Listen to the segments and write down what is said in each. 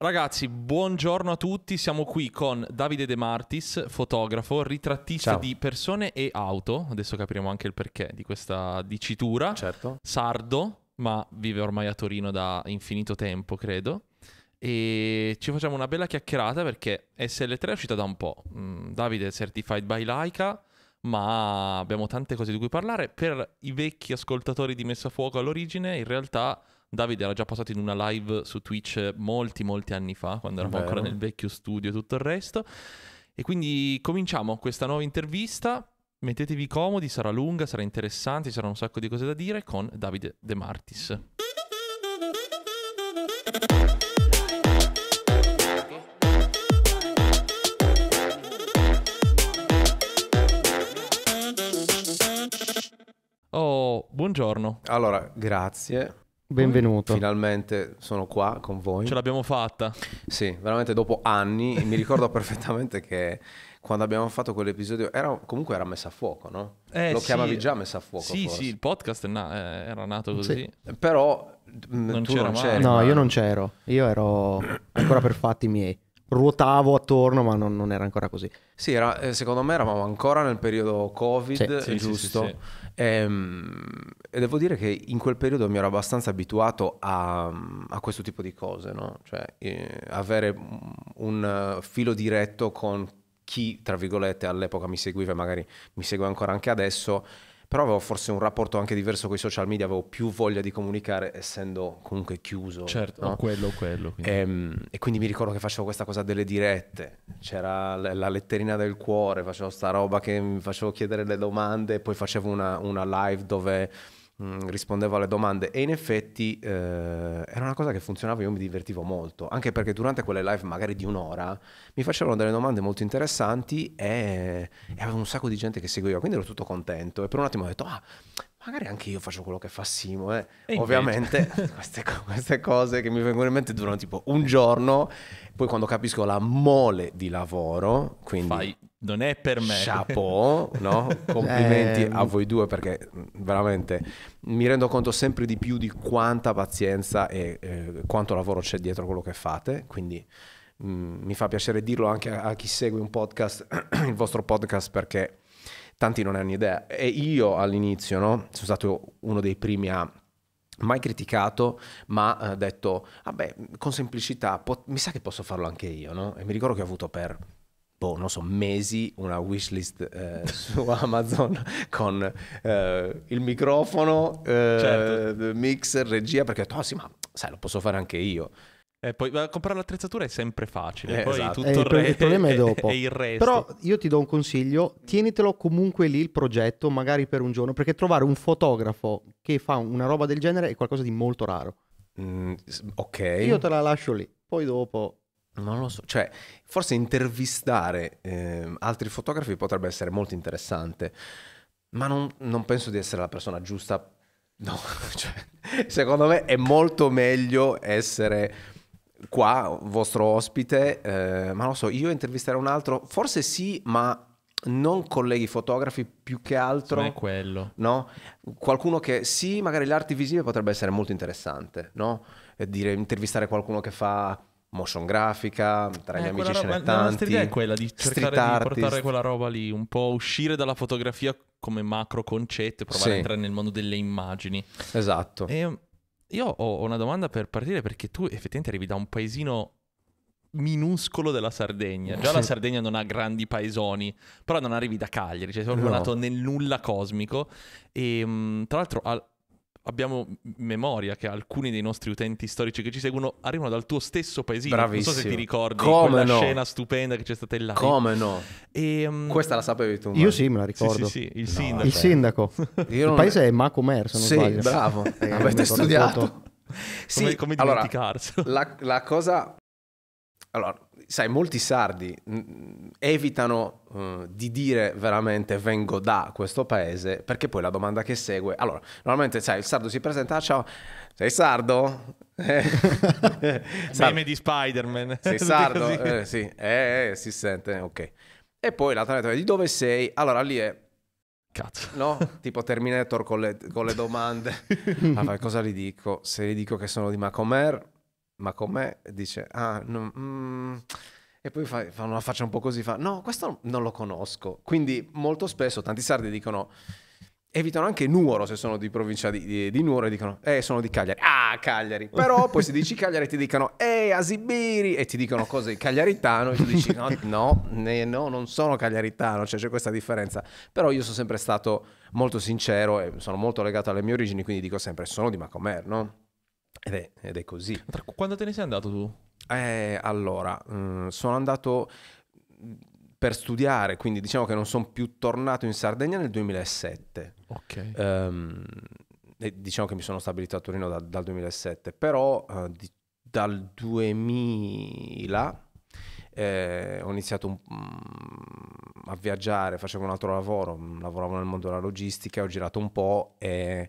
Ragazzi, buongiorno a tutti, siamo qui con Davide De Martis, fotografo, ritrattista Ciao. di persone e auto, adesso capiremo anche il perché di questa dicitura, certo. sardo, ma vive ormai a Torino da infinito tempo, credo, e ci facciamo una bella chiacchierata perché SL3 è uscita da un po', mm, Davide è certified by Laika, ma abbiamo tante cose di cui parlare, per i vecchi ascoltatori di Messa a Fuoco all'origine in realtà Davide era già passato in una live su Twitch molti molti anni fa, quando eravamo ancora nel vecchio studio e tutto il resto. E quindi cominciamo questa nuova intervista. Mettetevi comodi, sarà lunga, sarà interessante, ci saranno un sacco di cose da dire con Davide De Martis. Oh, buongiorno. Allora, grazie Benvenuto. Finalmente sono qua con voi. Ce l'abbiamo fatta. Sì, veramente dopo anni mi ricordo perfettamente che quando abbiamo fatto quell'episodio era, comunque era messa a fuoco, no? Eh, Lo sì. chiamavi già messa a fuoco. Sì, forse. sì, il podcast na- eh, era nato così. Sì. Però mm, non tu non c'eri. No, io non c'ero. Io ero ancora per fatti miei ruotavo attorno, ma non, non, era ancora così. Sì, era, eh, secondo me eravamo ancora nel periodo Covid, sì, sì, giusto? Sì, e, ehm, e, devo dire che in quel periodo mi ero abbastanza abituato a, a questo tipo di cose, no? Cioè eh, avere un eh, filo diretto con chi, tra virgolette, all'epoca mi seguiva, magari mi segue ancora anche adesso, però avevo forse un rapporto anche diverso con i social media, avevo più voglia di comunicare essendo comunque chiuso. Certo, no? quello, quello. Quindi. E, ehm, e, quindi mi ricordo che facevo questa cosa delle dirette, c'era la letterina del cuore, facevo sta roba che mi facevo chiedere le domande, poi facevo una, una live dove Mm, rispondevo alle domande e in effetti eh, era una cosa che funzionava, io mi divertivo molto, anche perché durante quelle live magari di un'ora mi facevano delle domande molto interessanti e, e avevo un sacco di gente che seguiva, quindi ero tutto contento e per un attimo ho detto ah magari anche io faccio quello che fa Simo. Eh. Ovviamente queste, queste, cose che mi vengono in mente durano tipo un giorno, poi quando capisco la mole di lavoro, quindi Fai non è per me. Chapeau, no? Complimenti eh... a ehm. voi due perché veramente mi rendo conto sempre di più di quanta pazienza e eh, quanto lavoro c'è dietro quello che fate, quindi mh, mi fa piacere dirlo anche a, a chi segue un podcast, il vostro podcast perché tanti non hanno idea e io all'inizio, no? Sono stato uno dei primi a mai criticato, ma ha eh, detto, vabbè, ah con semplicità, mi sa che posso farlo anche io, no? E mi ricordo che ho avuto per boh, non so, mesi una wishlist eh, su Amazon con eh, il microfono, eh, certo. mixer, regia, perché ho detto, oh sì, ma sai, lo posso fare anche io. E eh, poi comprare l'attrezzatura è sempre facile, eh, poi esatto. tutto eh, il, re- il problema è dopo. e il resto. Però io ti do un consiglio, tienitelo comunque lì il progetto, magari per un giorno, perché trovare un fotografo che fa una roba del genere è qualcosa di molto raro. Mm, ok. Io te la lascio lì, poi dopo non lo so, cioè forse intervistare eh, altri fotografi potrebbe essere molto interessante, ma non, non penso di essere la persona giusta. No, cioè, secondo me è molto meglio essere qua, vostro ospite, eh, ma non so, io intervistare un altro, forse sì, ma non colleghi fotografi più che altro. Non è quello. No? Qualcuno che sì, magari l'arte visiva potrebbe essere molto interessante, no? E eh, dire, intervistare qualcuno che fa motion grafica, tra gli eh, amici roba, ce n'è tanti. La idea è quella di cercare di portare quella roba lì, un po' uscire dalla fotografia come macro concetto e provare sì. a entrare nel mondo delle immagini. Esatto. E um, io ho una domanda per partire perché tu effettivamente arrivi da un paesino minuscolo della Sardegna. Già la Sardegna non ha grandi paesoni, però non arrivi da Cagliari, cioè sei no. nato nel nulla cosmico. E um, tra l'altro abbiamo memoria che alcuni dei nostri utenti storici che ci seguono arrivano dal tuo stesso paesino. Bravissimo. Non so se ti ricordi Come quella no. scena stupenda che c'è stata in live. Come no? E, um... Questa la sapevi tu? Mario. Io sì, me la ricordo. Sì, sì, sì. il sindaco. il sindaco. il paese è Macomer, se non sì, sbaglio. bravo. Eh, Avete studiato. Come, sì, come, come allora, la, la cosa... Allora, sai, molti sardi mm, evitano uh, di dire veramente vengo da questo paese perché poi la domanda che segue, allora, normalmente sai, il sardo si presenta, ah, ciao, sei sardo? Eh. di Spider-Man. Sei sardo? Eh, sì, eh, eh, si sente, ok. E poi l'altra domanda è di dove sei? Allora lì è... Cazzo. No? Tipo Terminator con le, con le domande. allora, ah, cosa gli dico? Se gli dico che sono di Macomer, ma con me dice, ah, no, mm, e poi fa, fa, una faccia un po' così, fa, no, questo non lo conosco. Quindi molto spesso tanti sardi dicono, evitano anche Nuoro se sono di provincia di, di, di Nuoro e dicono, eh, sono di Cagliari. Ah, Cagliari. Però poi se dici Cagliari ti dicono, eh, Asibiri, e ti dicono cose di cagliaritano, e tu dici, no, no, ne, no non sono cagliaritano, cioè c'è questa differenza. Però io sono sempre stato molto sincero e sono molto legato alle mie origini, quindi dico sempre, sono di Macomer, no? Ed è, ed è così. Quando te ne sei andato tu? Eh, allora, mh, mm, sono andato mm, per studiare, quindi diciamo che non sono più tornato in Sardegna nel 2007. Ok. Um, diciamo che mi sono stabilito a Torino da, dal 2007, però uh, di, dal 2000 eh, ho iniziato un, mm, a viaggiare, facevo un altro lavoro, lavoravo nel mondo della logistica, ho girato un po' e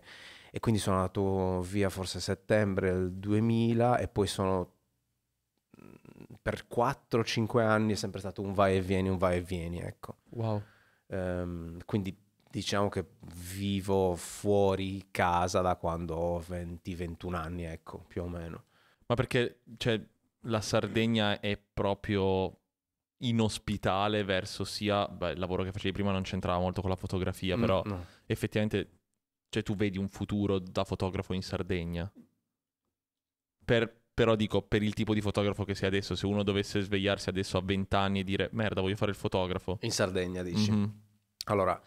e quindi sono andato via forse a settembre del 2000 e poi sono mm, per 4-5 anni è sempre stato un vai e vieni, un vai e vieni, ecco. Wow. Um, quindi diciamo che vivo fuori casa da quando ho 20-21 anni, ecco, più o meno. Ma perché cioè, la Sardegna è proprio inospitale verso sia beh, il lavoro che facevi prima non c'entrava molto con la fotografia, mm, però no. effettivamente cioè tu vedi un futuro da fotografo in Sardegna. Per, però dico, per il tipo di fotografo che sei adesso, se uno dovesse svegliarsi adesso a 20 anni e dire merda, voglio fare il fotografo. In Sardegna dici. Mm-hmm. Allora,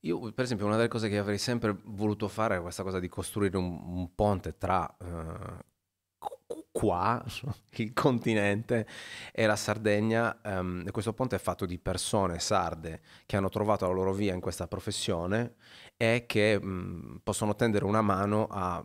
io per esempio una delle cose che avrei sempre voluto fare è questa cosa di costruire un, un ponte tra... Uh, qua, il continente, e la Sardegna. Um, questo ponte è fatto di persone sarde che hanno trovato la loro via in questa professione è che mh, mm, possono tendere una mano a,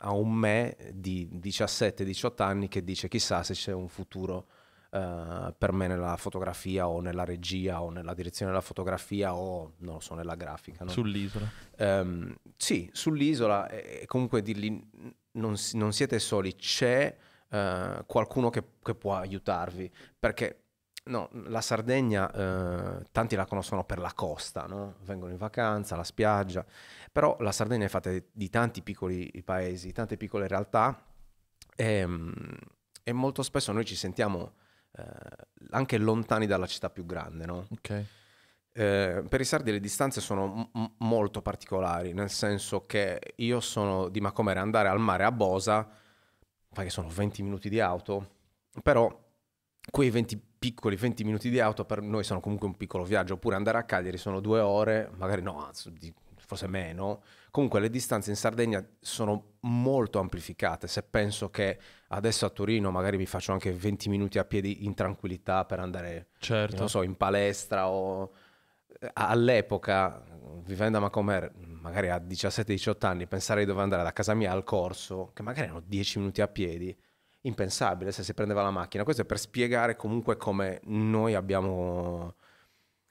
a un me di 17-18 anni che dice chissà se c'è un futuro Uh, per me nella fotografia o nella regia o nella direzione della fotografia o non lo so, nella grafica. No? Sull'isola? Um, sì, sull'isola e comunque dirgli non, non siete soli, c'è uh, qualcuno che, che, può aiutarvi perché No, la Sardegna, eh, tanti la conoscono per la costa, no? vengono in vacanza, la spiaggia, però la Sardegna è fatta di tanti piccoli paesi, tante piccole realtà e, ehm, e molto spesso noi ci sentiamo eh, anche lontani dalla città più grande. No? Okay. Eh, per i sardi le distanze sono m- molto particolari, nel senso che io sono di Macomere andare al mare a Bosa, fa che sono 20 minuti di auto, però quei 20 minuti piccoli 20 minuti di auto per noi sono comunque un piccolo viaggio, oppure andare a Cagliari sono due ore, magari no, forse meno. Comunque le distanze in Sardegna sono molto amplificate. Se penso che adesso a Torino magari mi faccio anche 20 minuti a piedi in tranquillità per andare, certo. non so, in palestra o eh, all'epoca, vivendo a Macomer, magari a 17-18 anni, pensare di dover andare da casa mia al corso, che magari erano 10 minuti a piedi, impensabile se si prendeva la macchina. Questo è per spiegare comunque come noi abbiamo...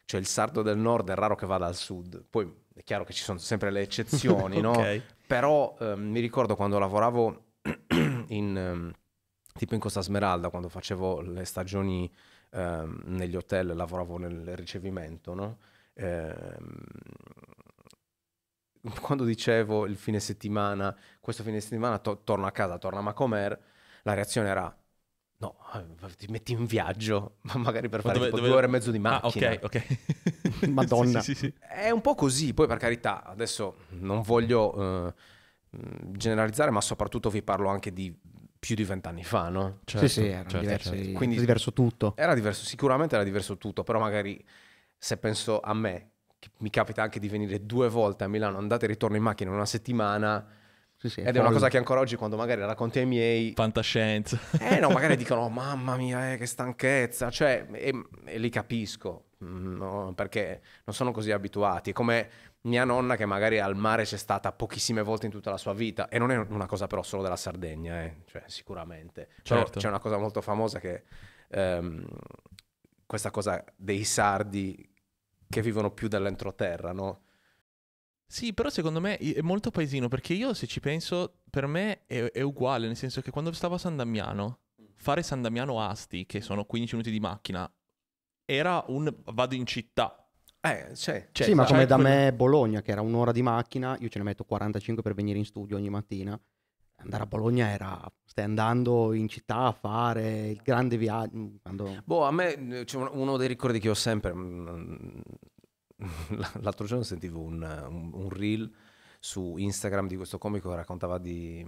Cioè il sardo del nord è raro che vada al sud. Poi è chiaro che ci sono sempre le eccezioni, okay. no? Però eh, mi ricordo quando lavoravo in... Ehm, tipo in Costa Smeralda, quando facevo le stagioni eh, negli hotel, lavoravo nel ricevimento, no? Eh, quando dicevo il fine settimana, questo fine settimana to- torno a casa, torno a Macomer, la reazione era No, eh, ti metti in viaggio, ma magari per fare dove, dove... due ore e mezzo di macchina. Ah, ok, ok. Madonna. sì, sì, sì. È un po' così, poi per carità, adesso non voglio eh, generalizzare, ma soprattutto vi parlo anche di più di vent'anni fa, no? Certo, sì, sì, era certo, diversi, certo. Quindi, diverso tutto. Era diverso, sicuramente era diverso tutto, però magari se penso a me, che mi capita anche di venire due volte a Milano, andate e ritorno in macchina in una settimana sì, sì, Ed è una cosa che ancora oggi quando magari racconti ai miei... Fantascienza. Eh no, magari dicono, oh, mamma mia, eh, che stanchezza. Cioè, e, e li capisco, mm, no, perché non sono così abituati. È Come mia nonna che magari al mare c'è stata pochissime volte in tutta la sua vita. E non è una cosa però solo della Sardegna, eh. cioè, sicuramente. Certo. c'è una cosa molto famosa che... Ehm, questa cosa dei sardi che vivono più dell'entroterra, no? Sì, però secondo me è molto paesino perché io se ci penso, per me è, è uguale, nel senso che quando stavo a San Damiano, fare San Damiano Asti, che sono 15 minuti di macchina, era un vado in città. Eh, c'è. Cioè, c'è sì, ma cioè, come cioè, da me Bologna, che era un'ora di macchina, io ce ne metto 45 per venire in studio ogni mattina. Andare a Bologna era stai andando in città a fare il grande viaggio. Quando... Boh, a me cioè, uno dei ricordi che ho sempre mm, l'altro giorno sentivo un, un, un, reel su Instagram di questo comico che raccontava di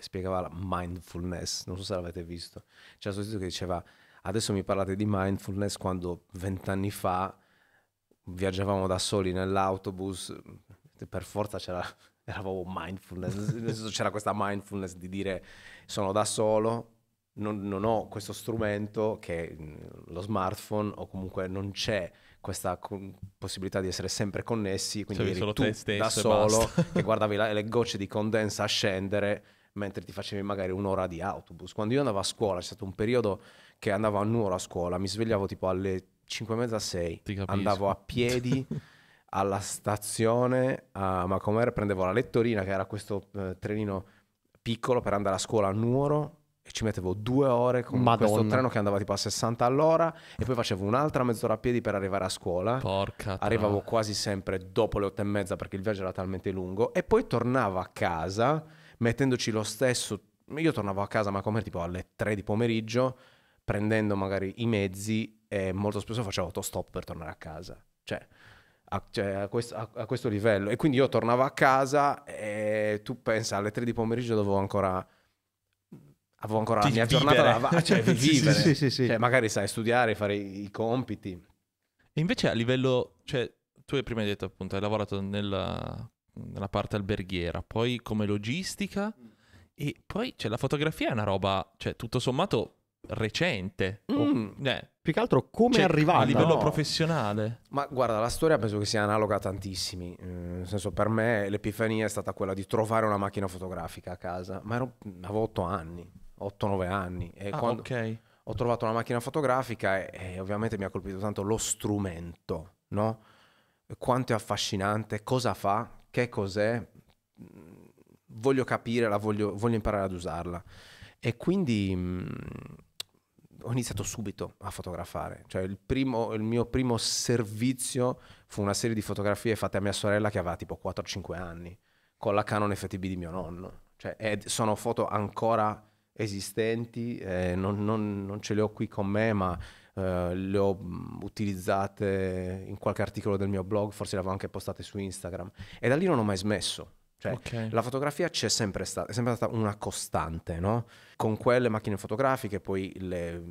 spiegava la mindfulness, non so se l'avete visto. C'era questo sito che diceva "Adesso mi parlate di mindfulness quando vent'anni fa viaggiavamo da soli nell'autobus, per forza c'era eravamo mindfulness, c'era questa mindfulness di dire sono da solo, non, non ho questo strumento che è lo smartphone o comunque non c'è questa possibilità di essere sempre connessi, quindi Sei cioè, eri solo tu stesso da solo che guardavi la, le gocce di condensa scendere mentre ti facevi magari un'ora di autobus. Quando io andavo a scuola, c'è stato un periodo che andavo a nuoro a scuola, mi svegliavo tipo alle 5.30-6, andavo a piedi alla stazione a ma Macomer, prendevo la lettorina che era questo eh, trenino piccolo per andare a scuola a Nuoro e ci mettevo due ore con Madonna. questo treno che andava tipo a 60 all'ora e poi facevo un'altra mezz'ora a piedi per arrivare a scuola. Porca. Arrivavo tra. quasi sempre dopo le otto e mezza perché il viaggio era talmente lungo e poi tornavo a casa mettendoci lo stesso... Io tornavo a casa ma come tipo alle tre di pomeriggio prendendo magari i mezzi e molto spesso facevo autostop per tornare a casa. Cioè... A, cioè, a, questo, a, a questo livello e quindi io tornavo a casa e tu pensa alle 3 di pomeriggio dovevo ancora avevo ancora la mia vivere. giornata da cioè, vivere. sì, sì, sì, cioè, magari sai studiare, fare i compiti. E invece a livello, cioè, tu hai prima detto appunto, hai lavorato nella, nella parte alberghiera, poi come logistica e poi cioè, la fotografia è una roba, cioè, tutto sommato recente. Mm. O, eh. Più che altro come cioè, è arrivata. A livello no. professionale. Ma guarda, la storia penso che sia analoga a tantissimi. Eh, nel senso, per me l'epifania è stata quella di trovare una macchina fotografica a casa. Ma ero, avevo otto anni. 8-9 anni. E ah, quando okay. Ho trovato una macchina fotografica e, e, ovviamente mi ha colpito tanto lo strumento, no? Quanto è affascinante, cosa fa, che cos'è. Mm, voglio capire, voglio, voglio imparare ad usarla. E quindi mh, mm, ho iniziato subito a fotografare. Cioè, il, primo, il, mio primo servizio fu una serie di fotografie fatte a mia sorella che aveva tipo 4-5 anni, con la Canon FTB di mio nonno. Cioè, sono foto ancora esistenti, eh, non, non, non, ce le ho qui con me, ma eh, le ho utilizzate in qualche articolo del mio blog, forse le avevo anche postate su Instagram. E da lì non ho mai smesso. Cioè, okay. la fotografia c'è sempre stata, è sempre stata una costante, no? Con quelle macchine fotografiche, poi le,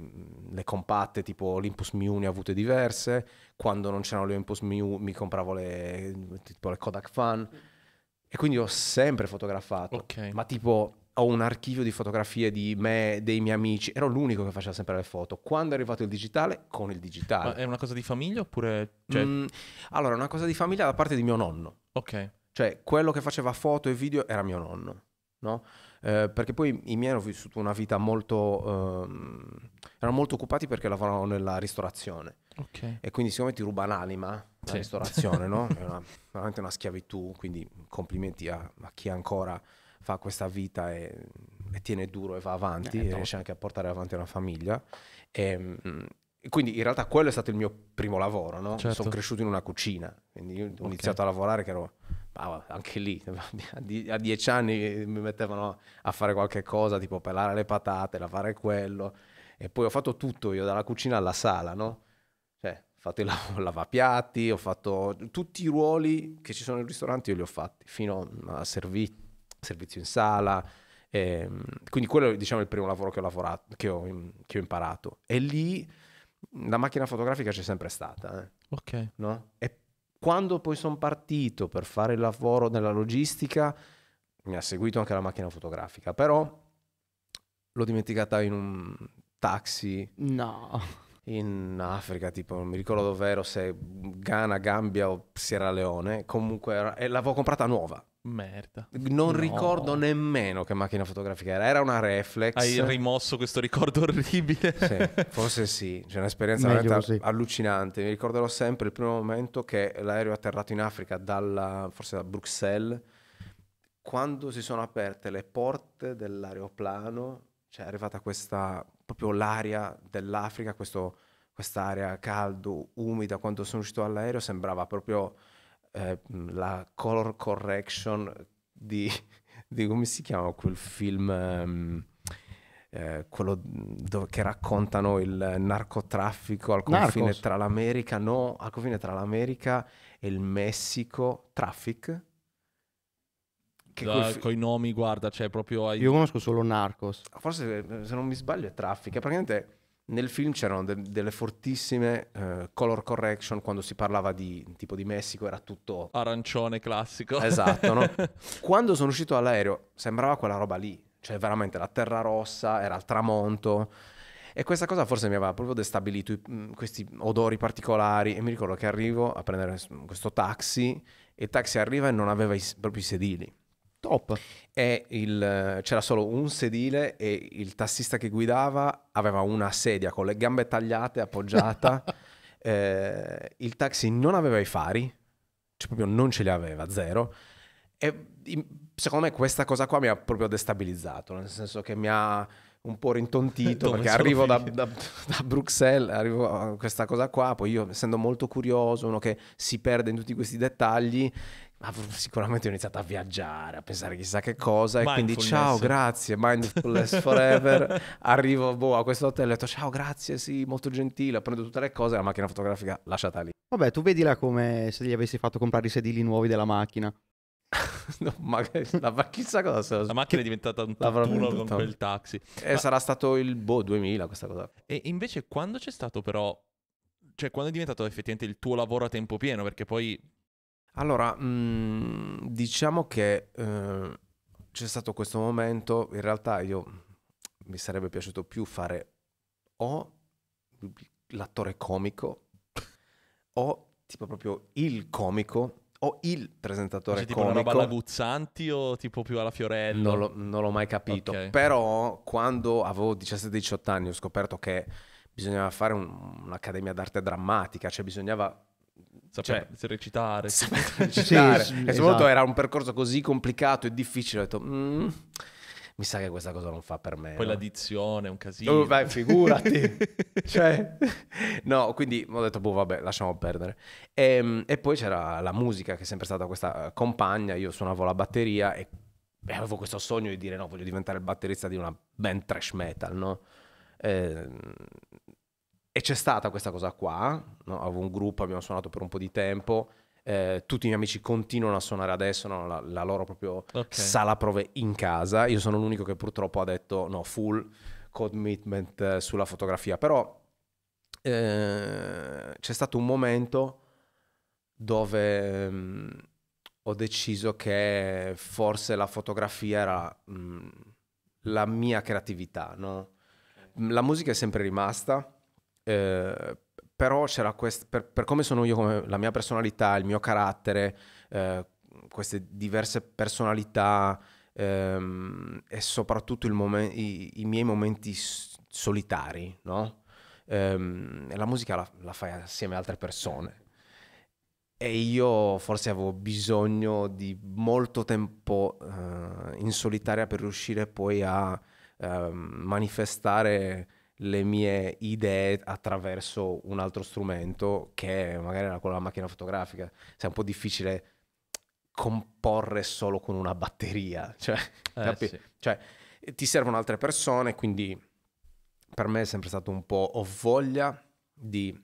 le compatte tipo Olympus Mew ne ho avute diverse, quando non c'erano le Olympus Mew mi compravo le, tipo le Kodak Fan, e quindi ho sempre fotografato. Okay. Ma tipo ho un archivio di fotografie di me, dei miei amici, ero l'unico che faceva sempre le foto. Quando è arrivato il digitale, con il digitale. Ma è una cosa di famiglia oppure... Cioè... Mm, allora, una cosa di famiglia da parte di mio nonno. Ok. Cioè, quello che faceva foto e video era mio nonno, no? Eh, perché poi i miei hanno vissuto una vita molto... Ehm, erano molto occupati perché lavoravano nella ristorazione. Ok. E quindi siccome ti ruba l'anima la sì. ristorazione, no? È una, veramente una schiavitù, quindi complimenti a, a chi ancora fa questa vita e, e tiene duro e va avanti eh, e riesce anche a portare avanti una famiglia. Ehm, e, quindi in realtà quello è stato il mio primo lavoro, no? certo. sono cresciuto in una cucina, quindi ho okay. iniziato a lavorare che ero ah, anche lì, a dieci anni mi mettevano a fare qualche cosa, tipo pelare le patate, lavare quello, e poi ho fatto tutto io, dalla cucina alla sala, no? Cioè, ho fatto il lavapiatti, ho fatto tutti i ruoli che ci sono nel ristorante, io li ho fatti, fino a servizio servizio in sala. E, ehm, quindi quello diciamo, è il primo lavoro che ho, lavorato, che ho, che ho imparato. E lì la macchina fotografica c'è sempre stata. Eh. Ok. No? E quando poi sono partito per fare il lavoro nella logistica, mi ha seguito anche la macchina fotografica, però l'ho dimenticata in un taxi. No. In Africa, tipo, non mi ricordo dove ero, se Ghana, Gambia o Sierra Leone. Comunque, era, e l'avevo comprata nuova. Merda. Non no. ricordo nemmeno che macchina fotografica era. Era una reflex. Hai rimosso questo ricordo orribile. sì, forse sì. C'è un'esperienza veramente così. allucinante. Mi ricorderò sempre il primo momento che l'aereo è atterrato in Africa, dalla, forse da Bruxelles. Quando si sono aperte le porte dell'aeroplano, cioè è arrivata questa proprio l'aria dell'Africa, questo, quest'area caldo, umida. Quando sono uscito dall'aereo sembrava proprio eh, la color correction di, di, come si chiama quel film, um, eh, quello dove, che raccontano il narcotraffico al confine Narcos. tra l'America, no, al confine tra l'America e il Messico, Traffic. Che da, fi- coi nomi, guarda, cioè proprio... Ai... Io conosco solo Narcos. Forse, eh, se non mi sbaglio, è Traffic. È praticamente nel film c'erano de- delle fortissime uh, color correction quando si parlava di tipo di Messico era tutto arancione classico esatto no? quando sono uscito dall'aereo sembrava quella roba lì cioè veramente la terra rossa era il tramonto e questa cosa forse mi aveva proprio destabilito i, questi odori particolari e mi ricordo che arrivo a prendere questo taxi e il taxi arriva e non aveva i, proprio i sedili Top. Il, c'era solo un sedile e il tassista che guidava aveva una sedia con le gambe tagliate, appoggiata. eh, il taxi non aveva i fari, cioè proprio non ce li aveva, zero. E secondo me questa cosa qua mi ha proprio destabilizzato, nel senso che mi ha un po' rintontito perché arrivo da, da, da, Bruxelles, arrivo a questa cosa qua, poi io essendo molto curioso, uno che si perde in tutti questi dettagli, sicuramente ho iniziato a viaggiare, a pensare chissà che cosa. E quindi ciao, grazie, mindfulness forever. Arrivo boh, a questo hotel e ho detto ciao, grazie, sì, molto gentile. Prendo tutte le cose e la macchina fotografica lasciata lì. Vabbè, tu vedila come se gli avessi fatto comprare i sedili nuovi della macchina. no, magari, ma chissà cosa se La macchina è diventata un tutt'uno con quel taxi. E eh, ma... sarà stato il boh 2000 questa cosa. E invece quando c'è stato però... Cioè quando è diventato effettivamente il tuo lavoro a tempo pieno? Perché poi allora, mh, mm, diciamo che eh, c'è stato questo momento, in realtà io mi sarebbe piaciuto più fare o l'attore comico o tipo proprio il comico o il presentatore cioè, tipo comico. Tipo una roba Guzzanti o tipo più alla Fiorello? Non, lo, non l'ho mai capito, okay. però quando avevo 17-18 anni ho scoperto che bisognava fare un, un'accademia d'arte drammatica, cioè bisognava Sapere cioè, recitare. Sapere recitare. Sì, e soprattutto esatto. era un percorso così complicato e difficile. Ho detto... Mm mi sa che questa cosa non fa per me. Quella no? l'addizione è un casino. Oh, vai, figurati. cioè, no, quindi ho detto, boh, vabbè, lasciamo perdere. E, ehm, e poi c'era la musica, che è sempre stata questa eh, compagna. Io suonavo la batteria e, e avevo questo sogno di dire, no, voglio diventare il batterista di una band trash metal, no? E, ehm, e c'è stata questa cosa qua, no? avevo un gruppo, abbiamo suonato per un po' di tempo, eh, tutti i miei amici continuano a suonare adesso, no? la, la, loro proprio okay. sala prove in casa, io sono l'unico che purtroppo ha detto no, full commitment eh, sulla fotografia, però eh, c'è stato un momento dove mh, mm, ho deciso che forse la fotografia era mh, mm, la mia creatività, no? La musica è sempre rimasta, eh, però c'era quest- per, per, come sono io, come la mia personalità, il mio carattere, eh, queste diverse personalità ehm, e soprattutto momen- i, i, miei momenti s- solitari, no? Ehm, la musica la, la fai assieme a altre persone e io forse avevo bisogno di molto tempo eh, in solitaria per riuscire poi a eh, manifestare le mie idee attraverso un altro strumento che magari era quello della macchina fotografica. Cioè, è un po' difficile comporre solo con una batteria. Cioè, eh, sì. cioè, ti servono altre persone, quindi per me è sempre stato un po' ho voglia di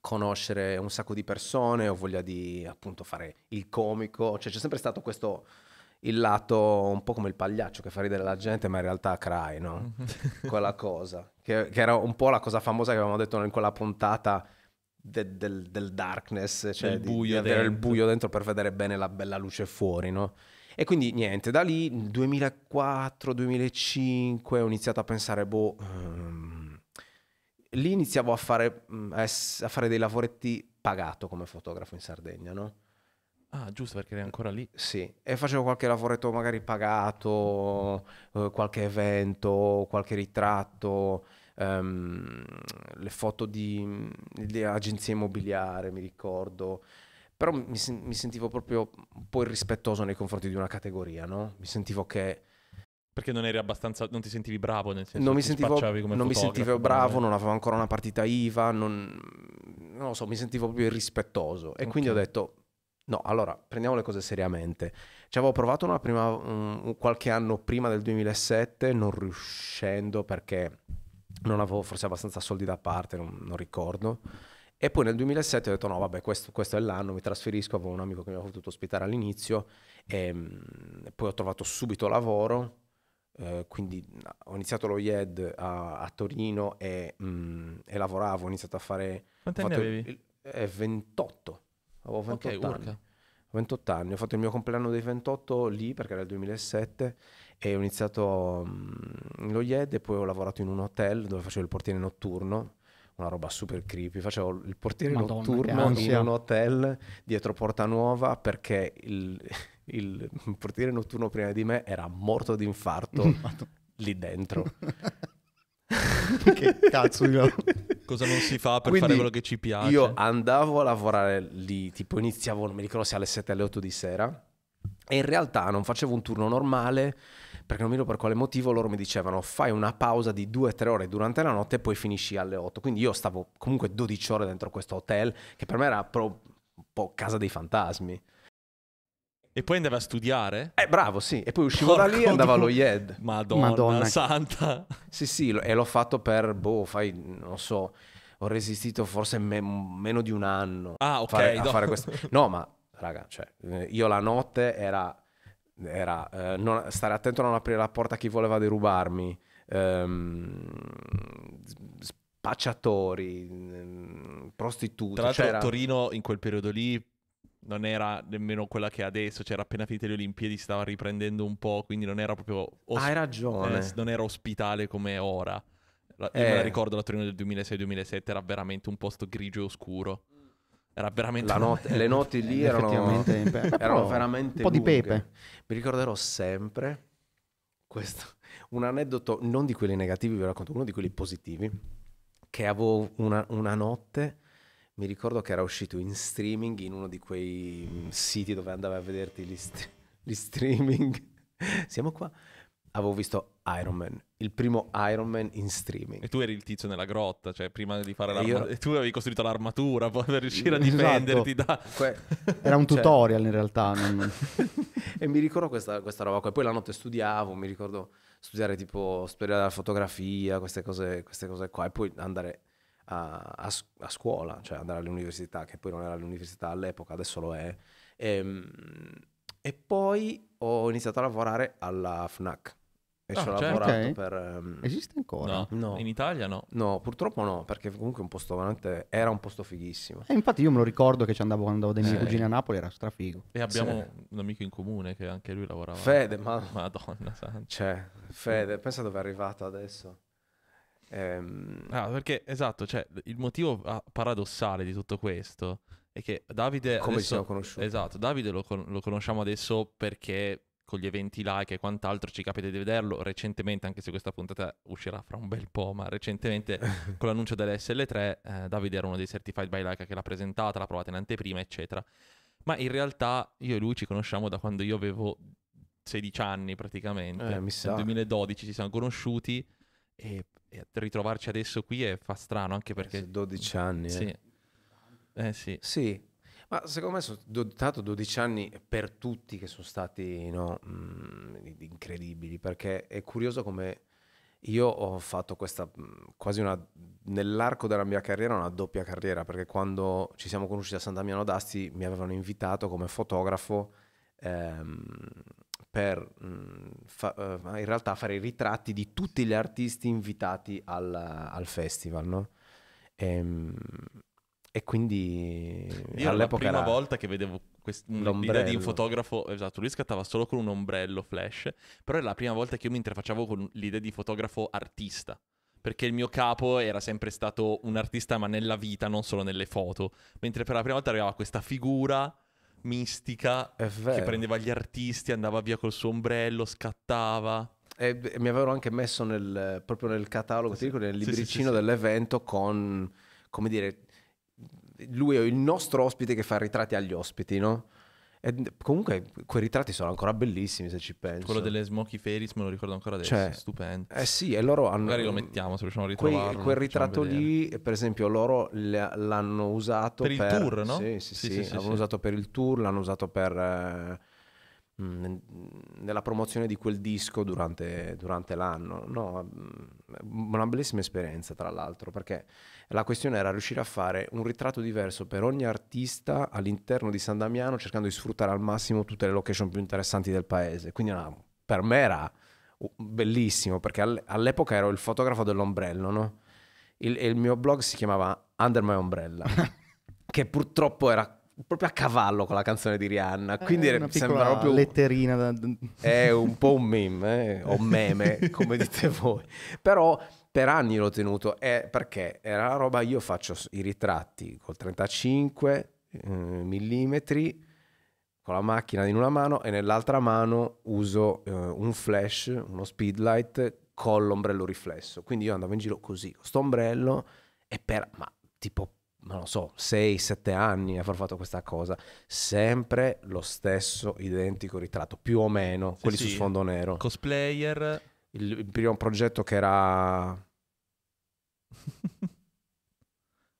conoscere un sacco di persone, ho voglia di appunto fare il comico, cioè c'è sempre stato questo il lato un po' come il pagliaccio che fa ridere la gente, ma in realtà crai, no? Mhm. Quella cosa, che, che, era un po' la cosa famosa che avevamo detto in quella puntata de, del, del, darkness, cioè di, di, avere dentro. il buio dentro per vedere bene la bella luce fuori, no? E quindi niente, da lì, 2004-2005, ho iniziato a pensare, boh... Um, lì iniziavo a fare, mm, a fare dei lavoretti pagato come fotografo in Sardegna, no? Ah, giusto, perché eri ancora lì. Sì, e facevo qualche lavoretto magari pagato, eh, qualche evento, qualche ritratto, ehm, le foto di, di agenzia immobiliare, mi ricordo. Però mi, mi, sentivo proprio un po' irrispettoso nei confronti di una categoria, no? Mi sentivo che... Perché non eri abbastanza, non ti sentivi bravo nel senso non mi sentivo, Non mi sentivo bravo, non avevo ancora una partita IVA, non, non lo so, mi sentivo proprio irrispettoso. E okay. quindi ho detto, No, allora prendiamo le cose seriamente. Ci avevo provato una prima, um, qualche anno prima del 2007, non riuscendo perché non avevo forse abbastanza soldi da parte, non, non ricordo. E poi nel 2007 ho detto no, vabbè, questo, questo, è l'anno, mi trasferisco, avevo un amico che mi ha potuto ospitare all'inizio e, ehm, poi ho trovato subito lavoro, eh, quindi ho iniziato lo IED a, a Torino e, mh, e, lavoravo, ho iniziato a fare... Quanti anni avevi? Il, il, 28. Eh, avevo 28 okay, anni. Urca. 28 anni, ho fatto il mio compleanno dei 28 lì perché era il 2007 e ho iniziato lo mm, in e poi ho lavorato in un hotel dove facevo il portiere notturno, una roba super creepy, facevo il portiere Madonna, notturno in un hotel dietro Porta Nuova perché il, il portiere notturno prima di me era morto di infarto lì dentro. che cazzo di Cosa non si fa per Quindi, fare quello che ci piace? Io andavo a lavorare lì, tipo iniziavo, non mi ricordo se alle 7 alle 8 di sera, e in realtà non facevo un turno normale perché non mi ricordo per quale motivo loro mi dicevano fai una pausa di 2-3 ore durante la notte e poi finisci alle 8. Quindi io stavo comunque 12 ore dentro questo hotel che per me era pro, un po' casa dei fantasmi. E poi andava a studiare? Eh, bravo, sì. E poi uscivo Porco da lì e andavo allo IED. Madonna, Madonna, santa. Sì, sì, e l'ho fatto per, boh, fai, non so, ho resistito forse me- meno di un anno. Ah, ok. Fare, no. A fare questo. No, ma, raga, cioè, eh, io la notte era, era eh, non, stare attento a non aprire la porta a chi voleva derubarmi. Ehm, spacciatori, mm, prostitute. Tra l'altro cioè, era... Torino in quel periodo lì non era nemmeno quella che è adesso, c'era cioè appena finite le Olimpiadi, stava riprendendo un po', quindi non era proprio... Os- Hai ragione. Eh, non era ospitale come ora. La, eh. Io me la eh. ricordo la Torino del 2006-2007 era veramente un posto grigio e oscuro. Era veramente... Not- le notti lì eh, erano, erano veramente... Un po' di lunghe. pepe. Mi ricorderò sempre questo, un aneddoto, non di quelli negativi, vi racconto uno di quelli positivi, che avevo una, una notte mi ricordo che era uscito in streaming in uno di quei mm, siti dove andavi a vederti gli, st- gli streaming. Siamo qua. Avevo visto Iron Man, il primo Iron Man in streaming. E tu eri il tizio nella grotta, cioè prima di fare l'armatura. Io... Tu avevi costruito l'armatura per esatto. riuscire a difenderti esatto. da... Que... Era un cioè tutorial cioè... in realtà. Non... e mi ricordo questa, questa roba qua. Poi la notte studiavo, mi ricordo studiare tipo studiare la fotografia, queste cose, queste cose qua. E poi andare a, a, a scuola, cioè andare all'università, che poi non era l'università all'epoca, adesso lo è. E, ehm, e poi ho iniziato a lavorare alla FNAC. E ah, ci ho cioè, lavorato okay. per... Um... Esiste ancora? No. no. In Italia no? No, purtroppo no, perché comunque un posto veramente... Era un posto fighissimo. E eh, infatti io me lo ricordo che ci andavo quando andavo dai miei sì. Eh. cugini a Napoli, era strafigo. E abbiamo sì. un amico in comune che anche lui lavorava. Fede, ma... Madonna santa. Cioè, Fede, pensa dove è arrivato adesso. Ehm... Ah, perché esatto, cioè, il motivo ah, paradossale di tutto questo è che Davide... Come adesso, siamo conosciuti. Esatto, Davide lo, con- lo conosciamo adesso perché con gli eventi like e quant'altro ci capita di vederlo recentemente, anche se questa puntata uscirà fra un bel po', ma recentemente con l'annuncio delle sl 3 eh, Davide era uno dei certified by like che l'ha presentata, l'ha provata in anteprima, eccetera. Ma in realtà io e lui ci conosciamo da quando io avevo 16 anni praticamente, eh, nel 2012 ci siamo conosciuti e, e ritrovarci adesso qui è, fa strano anche eh, perché... 12 anni. Sì. Eh. Eh, sì. sì. Ma secondo me sono dotato 12 anni per tutti che sono stati no, mh, mm, incredibili, perché è curioso come io ho fatto questa mm, quasi una nell'arco della mia carriera una doppia carriera perché quando ci siamo conosciuti a San Damiano d'Asti mi avevano invitato come fotografo ehm, per mh, fa, uh, in realtà fare i ritratti di tutti gli artisti invitati al, al festival, no? E, ehm, e quindi Io all'epoca la prima era... volta che vedevo quest- un'idea di un fotografo, esatto, lui scattava solo con un ombrello flash, però è la prima volta che io mi interfacciavo con l'idea di fotografo artista perché il mio capo era sempre stato un artista ma nella vita, non solo nelle foto, mentre per la prima volta arrivava questa figura mistica che prendeva gli artisti, andava via col suo ombrello, scattava. E mi avevano anche messo nel, proprio nel catalogo, sì, ti ricordi, nel libricino sì, sì, dell'evento con, come dire, lui è il nostro ospite che fa ritratti agli ospiti, no? E comunque quei ritratti sono ancora bellissimi se ci pensi. Quello delle Smokey Fairies me lo ricordo ancora adesso, cioè, stupendo. Eh sì, e loro hanno... Magari lo mettiamo se riusciamo a ritrovarlo. Quei, quel ritratto lì, per esempio, loro l'hanno usato per... il tour, no? Sì, sì, sì. sì, sì, sì l'hanno sì. usato per il tour, l'hanno usato per... Eh, mm, nella promozione di quel disco durante, durante l'anno. No, mm, una bellissima esperienza, tra l'altro, perché la questione era riuscire a fare un ritratto diverso per ogni artista all'interno di San Damiano, cercando di sfruttare al massimo tutte le location più interessanti del paese. Quindi una, per me era bellissimo, perché all'epoca ero il fotografo dell'ombrello, no? il, il mio blog si chiamava Under My Umbrella, che purtroppo era proprio a cavallo con la canzone di Rihanna. Eh, Quindi eh, sembra proprio. letterina. Da... È un po' un meme, eh? o meme, come dite voi. Però per anni l'ho tenuto eh, perché era la roba, io faccio i ritratti col 35 eh, mm con la macchina in una mano e nell'altra mano uso eh, un flash, uno speedlight con l'ombrello riflesso. Quindi io andavo in giro così, con sto ombrello e per ma tipo non lo so, 6-7 anni a far fatto questa cosa, sempre lo stesso identico ritratto, più o meno, sì, quelli sì. su sfondo nero. Cosplayer il, il primo progetto che era...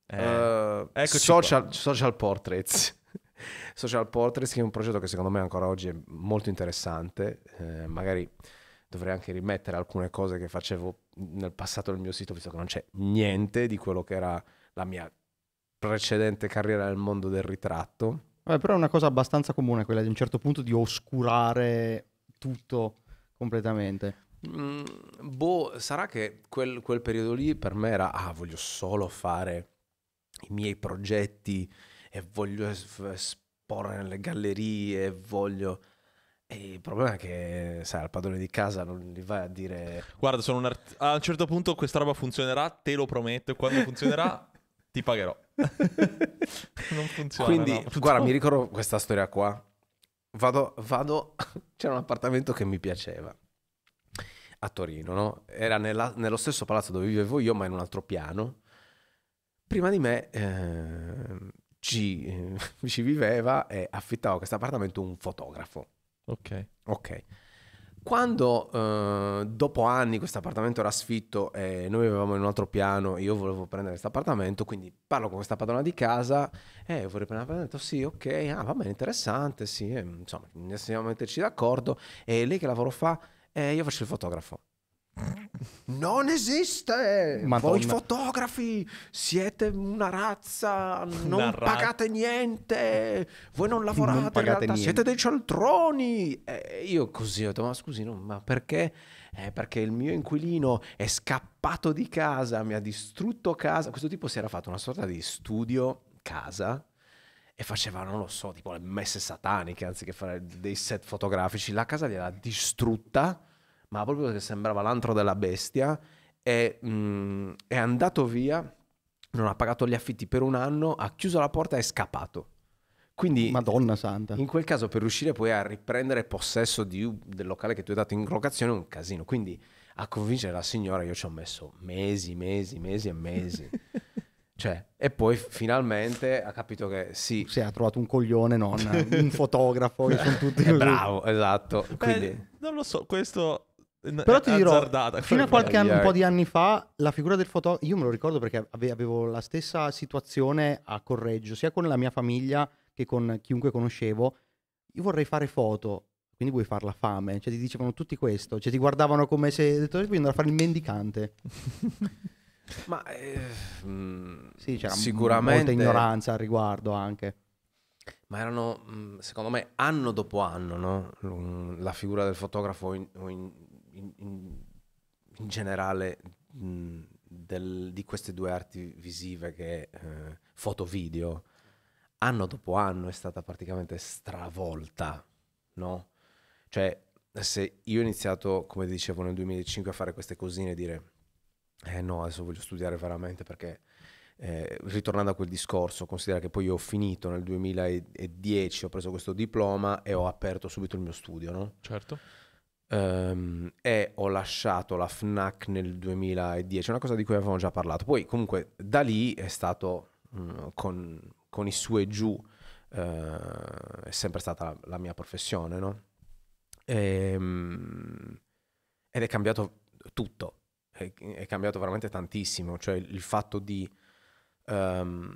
eh, uh, social, social, Portraits. social Portraits che è un progetto che secondo me ancora oggi è molto interessante. Eh, magari dovrei anche rimettere alcune cose che facevo nel passato nel mio sito, visto che non c'è niente di quello che era la mia precedente carriera nel mondo del ritratto. Vabbè, però è una cosa abbastanza comune quella di un certo punto di oscurare tutto completamente. Mm, boh, sarà che quel, quel periodo lì per me era, ah, voglio solo fare i miei progetti e voglio esporre nelle gallerie, voglio... E il problema è che, sai, al padrone di casa non gli vai a dire... Guarda, sono un art- a un certo punto questa roba funzionerà, te lo prometto, e quando funzionerà ti pagherò. non funziona. Quindi, no. guarda, mi ricordo questa storia qua. Vado, vado, c'era un appartamento che mi piaceva a Torino, no? Era nella, nello stesso palazzo dove vivevo io, ma in un altro piano. Prima di me eh, ci, eh, ci, viveva e affittava questo appartamento un fotografo. Ok. Ok. Quando eh, dopo anni questo appartamento era sfitto e noi avevamo in un altro piano, io volevo prendere questo appartamento, quindi parlo con questa padrona di casa e eh, vorrei prendere l'appartamento, sì, ok, ah, va bene, interessante, sì, e, eh, insomma, ne a metterci d'accordo e lei che lavoro fa? Eh, io faccio il fotografo. Non esiste! Madonna. Voi fotografi siete una razza, non una ra pagate niente, voi non lavorate, non in realtà, siete dei cialtroni! Eh, io così ho detto, ma scusi, no, ma perché? Eh, perché il mio inquilino è scappato di casa, mi ha distrutto casa. Questo tipo si era fatto una sorta di studio casa e faceva, non lo so, tipo le messe sataniche anziché fare dei set fotografici. La casa gliela distrutta, ma proprio perché sembrava l'antro della bestia. E, mh, mm, è andato via, non ha pagato gli affitti per un anno, ha chiuso la porta e è scappato. Quindi, Madonna santa. In quel caso, per riuscire poi a riprendere possesso di, del locale che tu hai dato in locazione, è un casino. Quindi, a convincere la signora, io ci ho messo mesi, mesi, mesi e mesi. Cioè, e poi finalmente ha capito che sì. Si sì, ha trovato un coglione, non un fotografo, che sono tutti eh, così. Bravo, esatto. Beh, Non lo so, questo... Però ti dirò, fino a qualche anno, un po' di anni fa, la figura del fotografo, io me lo ricordo perché avevo la stessa situazione a Correggio, sia con la mia famiglia che con chiunque conoscevo. Io vorrei fare foto, quindi vuoi farla fame, cioè ti dicevano tutti questo, cioè ti guardavano come se, detto, devi andare a fare il mendicante. Ma eh, mm, sì, c'era sicuramente molta ignoranza al riguardo anche. Ma erano, mm, secondo me, anno dopo anno, no? la figura del fotografo in, in, in, in generale mm, del, di queste due arti visive che è eh, foto-video, anno dopo anno è stata praticamente stravolta, no? Cioè, se io ho iniziato, come dicevo, nel 2005 a fare queste cosine e dire eh no, adesso voglio studiare veramente perché eh, ritornando a quel discorso, considera che poi ho finito nel 2010, ho preso questo diploma e ho aperto subito il mio studio, no? Certo. Um, e ho lasciato la FNAC nel 2010, una cosa di cui avevamo già parlato. Poi comunque da lì è stato mh, mm, con, con, i su e giù, uh, è sempre stata la mia professione, no? E, ehm, mh, ed è cambiato tutto, è, è cambiato veramente tantissimo, cioè il fatto di... Um,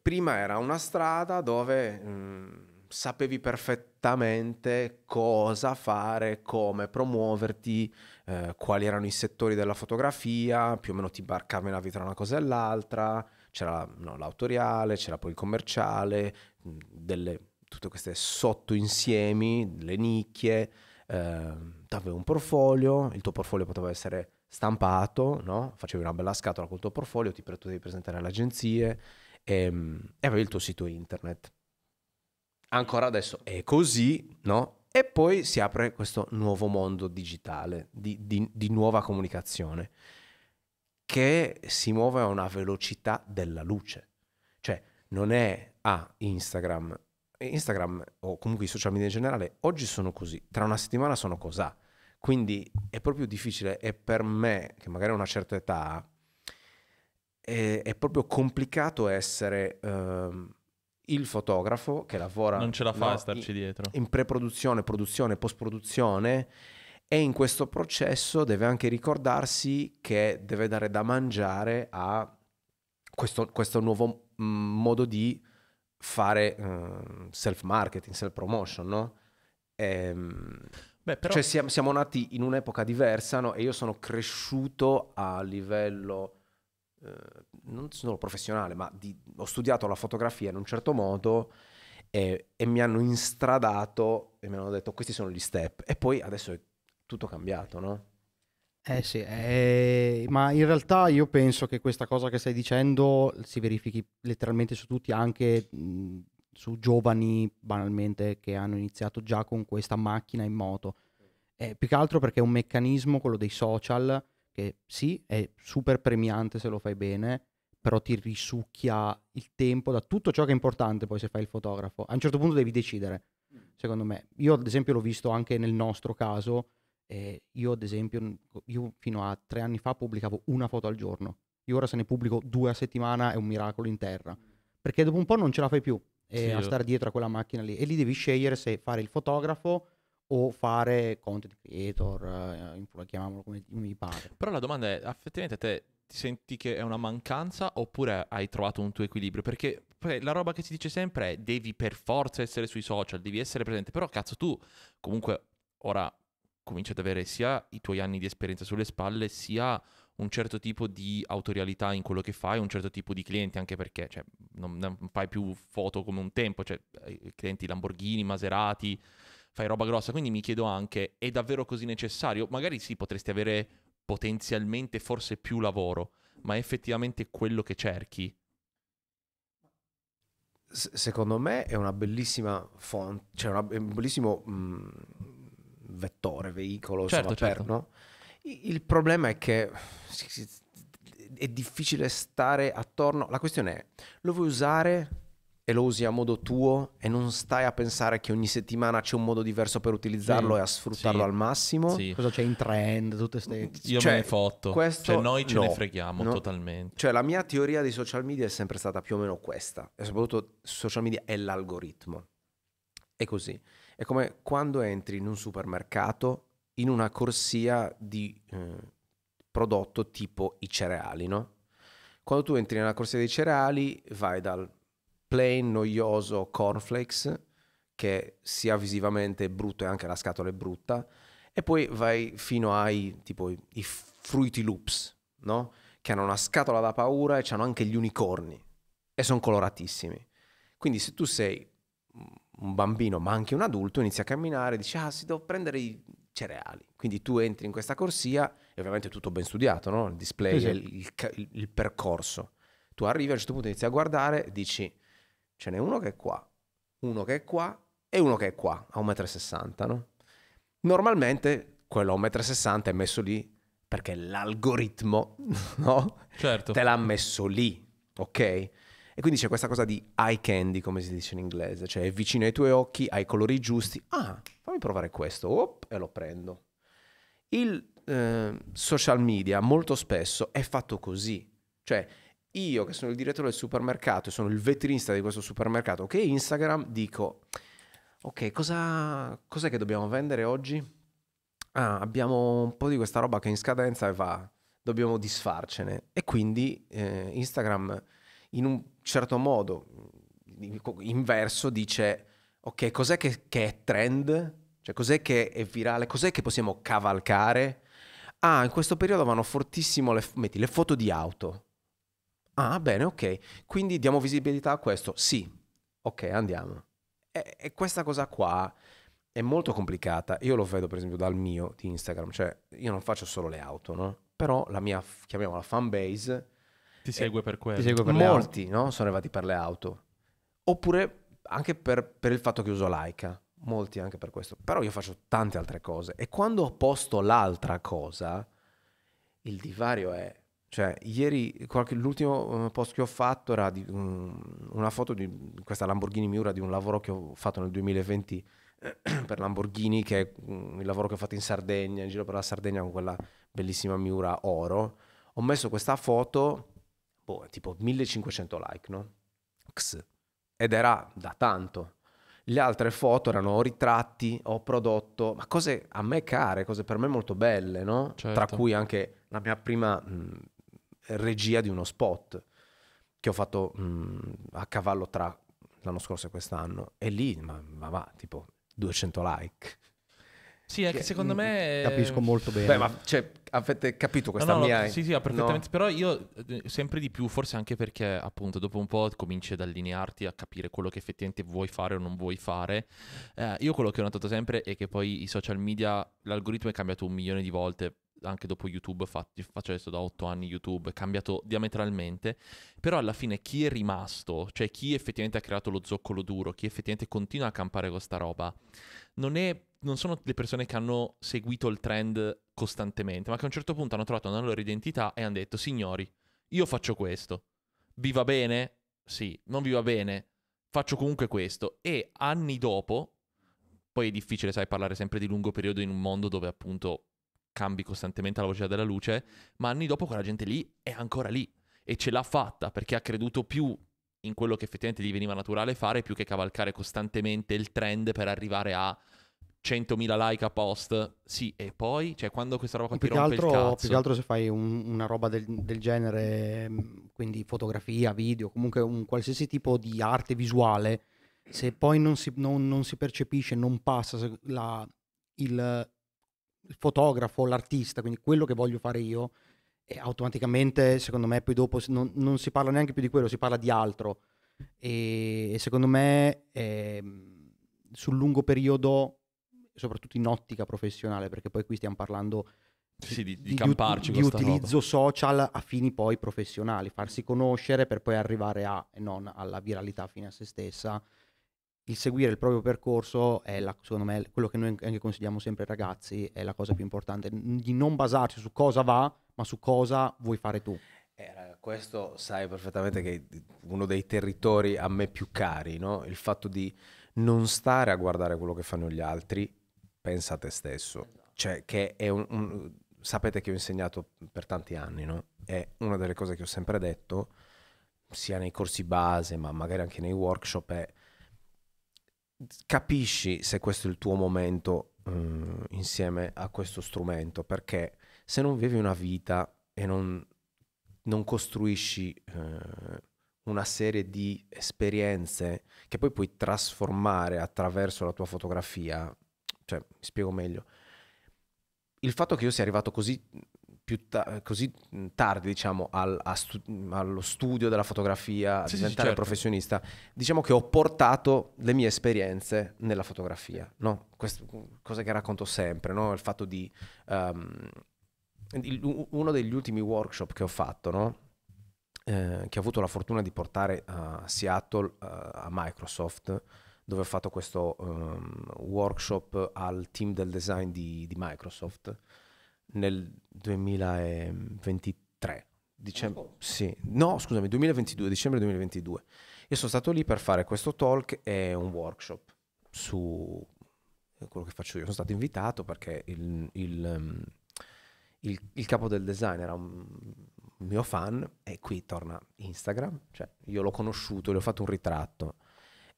prima era una strada dove mh, mm, sapevi perfettamente cosa fare, come promuoverti, eh, quali erano i settori della fotografia, più o meno ti barcavi barcavenavi tra una cosa e l'altra, c'era no, l'autoriale, c'era poi il commerciale, mm, delle, tutte queste sottoinsiemi, le nicchie eh, avevi un portfolio, il tuo portfolio poteva essere stampato, no? facevi una bella scatola col tuo portfolio, ti potevi presentare alle agenzie e, ehm, e avevi il tuo sito internet. Ancora adesso è così, no? E poi si apre questo nuovo mondo digitale, di, di, di nuova comunicazione, che si muove a una velocità della luce. Cioè, non è a ah, Instagram Instagram o comunque i social media in generale oggi sono così, tra una settimana sono cos'ha. Quindi è proprio difficile e per me, che magari ho una certa età, è, è proprio complicato essere uh, il fotografo che lavora... Non ce la fa no, a starci in, dietro. In pre-produzione, produzione, post-produzione e in questo processo deve anche ricordarsi che deve dare da mangiare a questo, questo nuovo mm, modo di fare uh, self-marketing, self-promotion, no? Ehm, Beh, però... Cioè siamo, siamo, nati in un'epoca diversa no? e io sono cresciuto a livello, eh, non solo professionale, ma di, ho studiato la fotografia in un certo modo e, e, mi hanno instradato e mi hanno detto questi sono gli step. E poi adesso è tutto cambiato, no? Eh sì, eh, ma in realtà io penso che questa cosa che stai dicendo si verifichi letteralmente su tutti, anche mh, su giovani banalmente che hanno iniziato già con questa macchina in moto. Eh, più che altro perché è un meccanismo, quello dei social, che sì, è super premiante se lo fai bene, però ti risucchia il tempo da tutto ciò che è importante poi se fai il fotografo. A un certo punto devi decidere, secondo me. Io ad esempio l'ho visto anche nel nostro caso eh, io ad esempio, io fino a tre anni fa pubblicavo una foto al giorno, io ora se ne pubblico due a settimana è un miracolo in terra, perché dopo un po' non ce la fai più eh, sì, a stare dietro a quella macchina lì e lì devi scegliere se fare il fotografo o fare content creator, eh, chiamiamolo come mi pare. Però la domanda è, effettivamente te ti senti che è una mancanza oppure hai trovato un tuo equilibrio? Perché la roba che si dice sempre è devi per forza essere sui social, devi essere presente, però cazzo tu comunque ora cominci ad avere sia i tuoi anni di esperienza sulle spalle, sia un certo tipo di autorialità in quello che fai, un certo tipo di clienti, anche perché cioè, non, non, fai più foto come un tempo, cioè eh, clienti Lamborghini, Maserati, fai roba grossa. Quindi mi chiedo anche, è davvero così necessario? Magari sì, potresti avere potenzialmente forse più lavoro, ma è effettivamente quello che cerchi? S- secondo me è una bellissima fonte, cioè una, è un bellissimo... Mh mm, vettore, veicolo, certo, insomma, certo. certo. no? Il problema è che è difficile stare attorno. La questione è, lo vuoi usare e lo usi a modo tuo e non stai a pensare che ogni settimana c'è un modo diverso per utilizzarlo sì, e a sfruttarlo sì, al massimo? Sì. Cosa c'è in trend, tutte queste... Mm, Io cioè, me ne fotto. Cioè, questo... Cioè noi ce no, ne freghiamo no. totalmente. Cioè la mia teoria di social media è sempre stata più o meno questa. E soprattutto social media è l'algoritmo. È così. È come quando entri in un supermercato in una corsia di eh, prodotto tipo i cereali, no? Quando tu entri nella corsia dei cereali vai dal plain noioso cornflakes che sia visivamente brutto e anche la scatola è brutta e poi vai fino ai tipo i fruity loops, no? Che hanno una scatola da paura e hanno anche gli unicorni e sono coloratissimi. Quindi se tu sei mm, un bambino, ma anche un adulto, inizia a camminare e dice, ah, si devo prendere i cereali. Quindi tu entri in questa corsia, e ovviamente tutto ben studiato, no? il display, sì. il, il, il, percorso. Tu arrivi a un certo punto, inizi a guardare e dici, ce n'è uno che è qua, uno che è qua e uno che è qua, a 1,60 m, no? Normalmente quello a 1,60 m è messo lì perché l'algoritmo no? certo. te l'ha messo lì, ok? E quindi c'è questa cosa di eye candy, come si dice in inglese, cioè è vicino ai tuoi occhi, hai i colori giusti, ah, fammi provare questo, op, e lo prendo. Il eh, social media molto spesso è fatto così, cioè io che sono il direttore del supermercato e sono il vetrinista di questo supermercato, che okay, Instagram dico, ok, cosa, cos'è che dobbiamo vendere oggi? Ah, abbiamo un po' di questa roba che è in scadenza e va, dobbiamo disfarcene. E quindi eh, Instagram in un certo modo mm, inverso dice ok cos'è che, che è trend? Cioè cos'è che è virale? Cos'è che possiamo cavalcare? Ah, in questo periodo vanno fortissimo le, metti, le foto di auto. Ah, bene, ok. Quindi diamo visibilità a questo? Sì. Ok, andiamo. E, e questa cosa qua è molto complicata. Io lo vedo per esempio dal mio di Instagram, cioè io non faccio solo le auto, no? Però la mia, chiamiamola fan base, ti eh, segue per quello. Segue per Molti no? sono arrivati per le auto. Oppure anche per, per il fatto che uso Laika. Molti anche per questo. Però io faccio tante altre cose. E quando ho posto l'altra cosa, il divario è cioè, ieri l'ultimo eh, post che ho fatto era di, um, una foto di questa Lamborghini Miura di un lavoro che ho fatto nel 2020 per Lamborghini, che è mm, il lavoro che ho fatto in Sardegna, in giro per la Sardegna con quella bellissima Miura oro. Ho messo questa foto boh, tipo 1500 like, no? X. Ed era da tanto. Le altre foto erano ritratti, ho prodotto, ma cose a me care, cose per me molto belle, no? Certo. Tra cui anche la mia prima mh, regia di uno spot che ho fatto mh, a cavallo tra l'anno scorso e quest'anno. E lì, ma va, tipo 200 like. Sì, è che cioè, secondo mm, me... Capisco molto bene. Beh, ma cioè, avete capito questa no, no, mia... No, sì, sì, perfettamente, no. però io eh, sempre di più, forse anche perché appunto dopo un po' cominci ad allinearti a capire quello che effettivamente vuoi fare o non vuoi fare. Eh, io quello che ho notato sempre è che poi i social media, l'algoritmo è cambiato un milione di volte anche dopo YouTube, fatti, faccio adesso da 8 anni YouTube, è cambiato diametralmente, però alla fine chi è rimasto, cioè chi effettivamente ha creato lo zoccolo duro, chi effettivamente continua a campare con questa roba, non, è, non sono le persone che hanno seguito il trend costantemente, ma che a un certo punto hanno trovato una loro identità e hanno detto, signori, io faccio questo, vi va bene? Sì, non vi va bene? Faccio comunque questo. E anni dopo, poi è difficile, sai, parlare sempre di lungo periodo in un mondo dove appunto cambi costantemente la velocità della luce, ma anni dopo quella gente lì è ancora lì e ce l'ha fatta perché ha creduto più in quello che effettivamente gli veniva naturale fare più che cavalcare costantemente il trend per arrivare a 100.000 like a post. Sì, e poi, cioè, quando questa roba qua più ti rompe altro, il cazzo... Più che altro se fai un, una roba del, del, genere, mm, quindi fotografia, video, comunque un qualsiasi tipo di arte visuale, se poi non si, non, non si percepisce, non passa la, il, fotografo, l'artista, quindi quello che voglio fare io, automaticamente secondo me poi dopo non, non, si parla neanche più di quello, si parla di altro. E, e secondo me eh, sul lungo periodo, soprattutto in ottica professionale, perché poi qui stiamo parlando sì, di, di, di, camparci di, di utilizzo roba. social a fini poi professionali, farsi conoscere per poi arrivare a, e non alla viralità fine a se stessa, il seguire il proprio percorso è la, secondo me quello che noi anche consigliamo sempre ai ragazzi è la cosa più importante di non basarsi su cosa va ma su cosa vuoi fare tu eh, questo sai perfettamente che è uno dei territori a me più cari no? il fatto di non stare a guardare quello che fanno gli altri pensa a te stesso esatto. cioè che è un, un, sapete che ho insegnato per tanti anni no? è una delle cose che ho sempre detto sia nei corsi base ma magari anche nei workshop è capisci se questo è il tuo momento eh, insieme a questo strumento, perché se non vivi una vita e non, non costruisci eh, una serie di esperienze che poi puoi trasformare attraverso la tua fotografia, cioè, mi spiego meglio, il fatto che io sia arrivato così più ta- eh, così mm, tardi diciamo, al, stu- mm, allo studio della fotografia, a sì, diventare sì, certo. professionista, diciamo che ho portato le mie esperienze nella fotografia, no? Quest- mm, cosa che racconto sempre, no? il fatto di... Um, il, uno degli ultimi workshop che ho fatto, no? eh, che ho avuto la fortuna di portare a Seattle, eh, a Microsoft, dove ho fatto questo um, workshop al team del design di, di Microsoft nel 2023. Dicembre, sì, no, scusami, 2022, dicembre 2022. Io sono stato lì per fare questo talk e un workshop su quello che faccio io. Sono stato invitato perché il, il, ehm, il, il capo del design era un mio fan e qui torna Instagram, cioè io l'ho conosciuto, gli ho fatto un ritratto.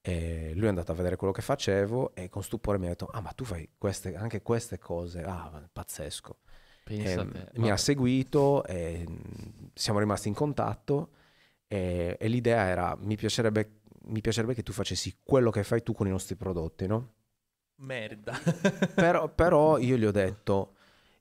E lui è andato a vedere quello che facevo e con stupore mi ha detto ah ma tu fai queste, anche queste cose ah pazzesco eh, mi ha seguito, eh, siamo rimasti in contatto eh, e l'idea era mi piacerebbe, mi piacerebbe, che tu facessi quello che fai tu con i nostri prodotti, no? Merda. però, però, io gli ho detto,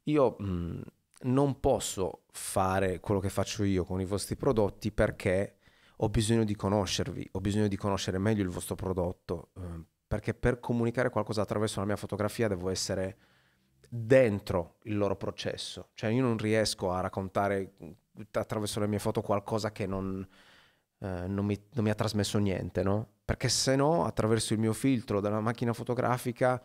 io mh, mhmm, non posso fare quello che faccio io con i vostri prodotti perché ho bisogno di conoscervi, ho bisogno di conoscere meglio il vostro prodotto, ehm, perché per comunicare qualcosa attraverso la mia fotografia devo essere dentro il loro processo. Cioè io non riesco a raccontare attraverso le mie foto qualcosa che non, eh, non, mi, non mi, ha trasmesso niente, no? Perché se no, attraverso il mio filtro della macchina fotografica,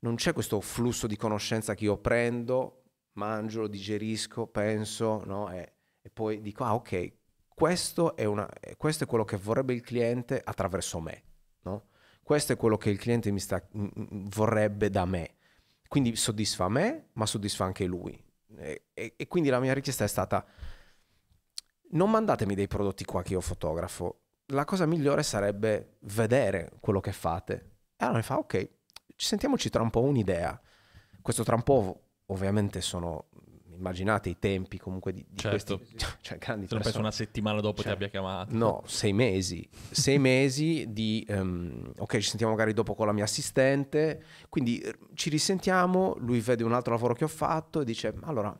non c'è questo flusso di conoscenza che io prendo, mangio, digerisco, penso, no? e, e, poi dico, ah ok, questo è, una, eh, questo è, quello che vorrebbe il cliente attraverso me, no? Questo è quello che il cliente mi sta, vorrebbe da me quindi soddisfa me, ma soddisfa anche lui. E, e, e quindi la mia richiesta è stata, non mandatemi dei prodotti qua che io fotografo, la cosa migliore sarebbe vedere quello che fate. E allora mi fa, ok, sentiamoci tra un po' un'idea. Questo tra un po' ovviamente sono immaginate i tempi comunque di, di certo. questi cioè, cioè, grandi Se non penso una settimana dopo cioè, ti abbia chiamato. No, sei mesi. sei mesi di um, ok, ci sentiamo magari dopo con la mia assistente, quindi ehm, ci risentiamo, lui vede un altro lavoro che ho fatto e dice "Allora,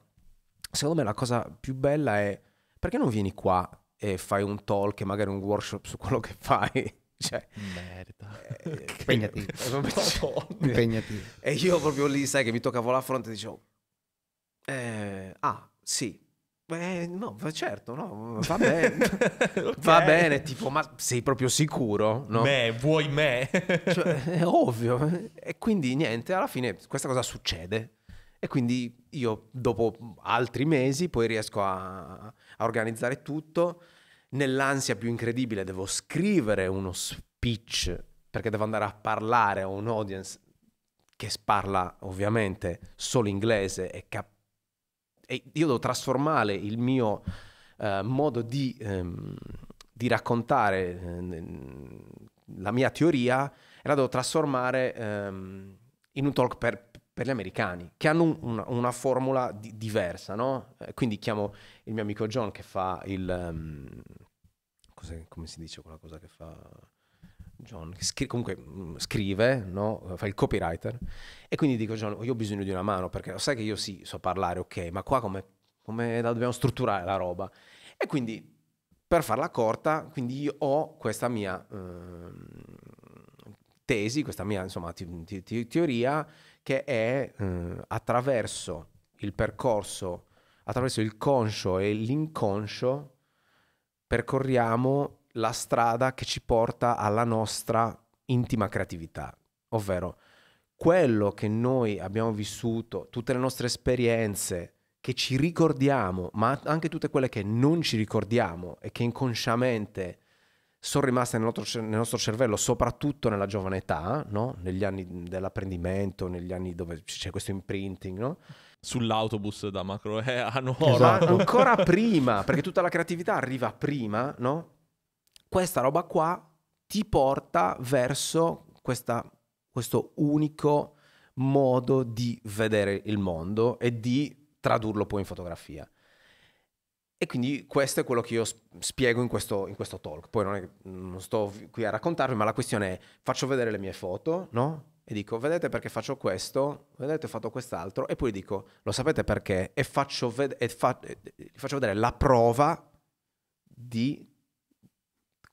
secondo me la cosa più bella è perché non vieni qua e fai un talk magari un workshop su quello che fai?" Cioè, merda. Eh, impegnativo. Cioè, impegnativo. E io proprio lì, sai, che mi toccavo la fronte e dicevo eh, ah, sì. Eh, no, certo, no, va bene. okay. Va bene, tipo, ma sei proprio sicuro? No? Beh, vuoi me? cioè, è ovvio. E quindi niente, alla fine questa cosa succede. E quindi io dopo altri mesi poi riesco a, a organizzare tutto. Nell'ansia più incredibile devo scrivere uno speech perché devo andare a parlare a un audience che parla ovviamente solo inglese e cap- e io devo trasformare il mio eh, modo di, ehm, di raccontare ehm, la mia teoria e la devo trasformare ehm, in un talk per, per, gli americani che hanno una, una formula di, diversa, no? Eh, quindi chiamo il mio amico John che fa il... Ehm, come si dice quella cosa che fa John, scri- comunque mh, mm, scrive, no? fa il copywriter, e quindi dico John, io ho bisogno di una mano, perché lo sai che io sì, so parlare, ok, ma qua come, come la dobbiamo strutturare la roba? E quindi, per farla corta, quindi io ho questa mia eh, tesi, questa mia insomma, ti- ti- ti- teoria, che è eh, attraverso il percorso, attraverso il conscio e l'inconscio, percorriamo la strada che ci porta alla nostra intima creatività, ovvero quello che noi abbiamo vissuto, tutte le nostre esperienze che ci ricordiamo, ma anche tutte quelle che non ci ricordiamo e che inconsciamente sono rimaste nel nostro, nel nostro cervello, soprattutto nella giovane età, no? negli anni dell'apprendimento, negli anni dove c'è questo imprinting. No? Sull'autobus da Macroe eh, a Nuoro. Esatto, ancora prima, perché tutta la creatività arriva prima, no? questa roba qua ti porta verso questa, questo unico modo di vedere il mondo e di tradurlo poi in fotografia. E quindi questo è quello che io spiego in questo, in questo talk. Poi non, è, non, sto qui a raccontarvi, ma la questione è faccio vedere le mie foto, no? E dico, vedete perché faccio questo, vedete ho fatto quest'altro, e poi dico, lo sapete perché? E faccio, ved- e fa- e faccio vedere la prova di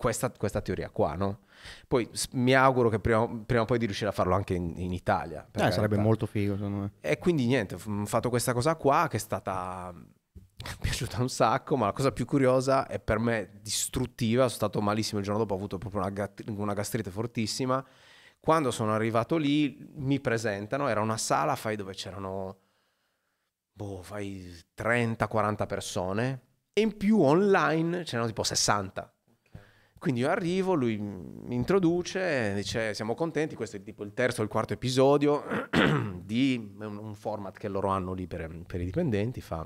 questa, questa, teoria qua, no? Poi mi auguro che prima, prima, o poi di riuscire a farlo anche in, in Italia. Eh, sarebbe molto figo, secondo me. E quindi niente, ho fatto questa cosa qua che è stata mi è piaciuta un sacco, ma la cosa più curiosa e per me distruttiva, sono stato malissimo il giorno dopo, ho avuto proprio una, una gastrite fortissima. Quando sono arrivato lì mi presentano, era una sala fai, dove c'erano boh, 30-40 persone e in più online c'erano tipo 60. Quindi io arrivo, lui mi introduce, dice siamo contenti, questo è tipo il terzo o il quarto episodio di un, un, format che loro hanno lì per, per i dipendenti. Fa.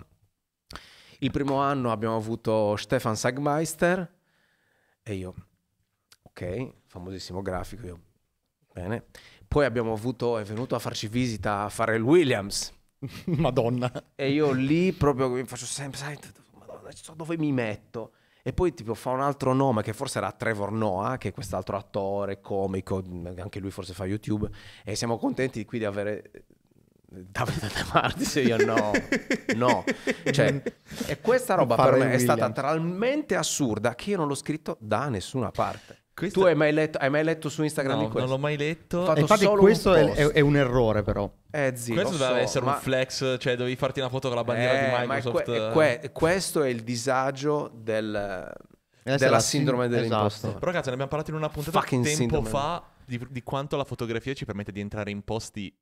Il primo anno abbiamo avuto Stefan Sagmeister e io, ok, famosissimo grafico, io, bene. Poi abbiamo avuto, è venuto a farci visita a fare il Williams. Madonna. E io lì proprio mi faccio sempre, sai, madonna, so dove mi metto? E poi tipo fa un altro nome che forse era Trevor Noah, che è quest'altro attore, comico, anche lui forse fa YouTube. E siamo contenti qui di avere eh, Davide De Martis e io no, no. Cioè, e questa roba per me è stata talmente assurda che io non l'ho scritto da nessuna parte. Questa... Tu hai mai, letto, hai mai, letto, su Instagram no, di questo? Non l'ho mai letto. E infatti, questo un è, è, un errore, però. Eh, zio, questo doveva so, essere ma... un flex, cioè devi farti una foto con la bandiera eh, di Microsoft. Ma que- que- questo è il disagio del, della sindrome dell'imposto. Esatto. Però, cazzo, ne abbiamo parlato in una puntata Fucking tempo sindrome. fa di, di quanto la fotografia ci permette di entrare in posti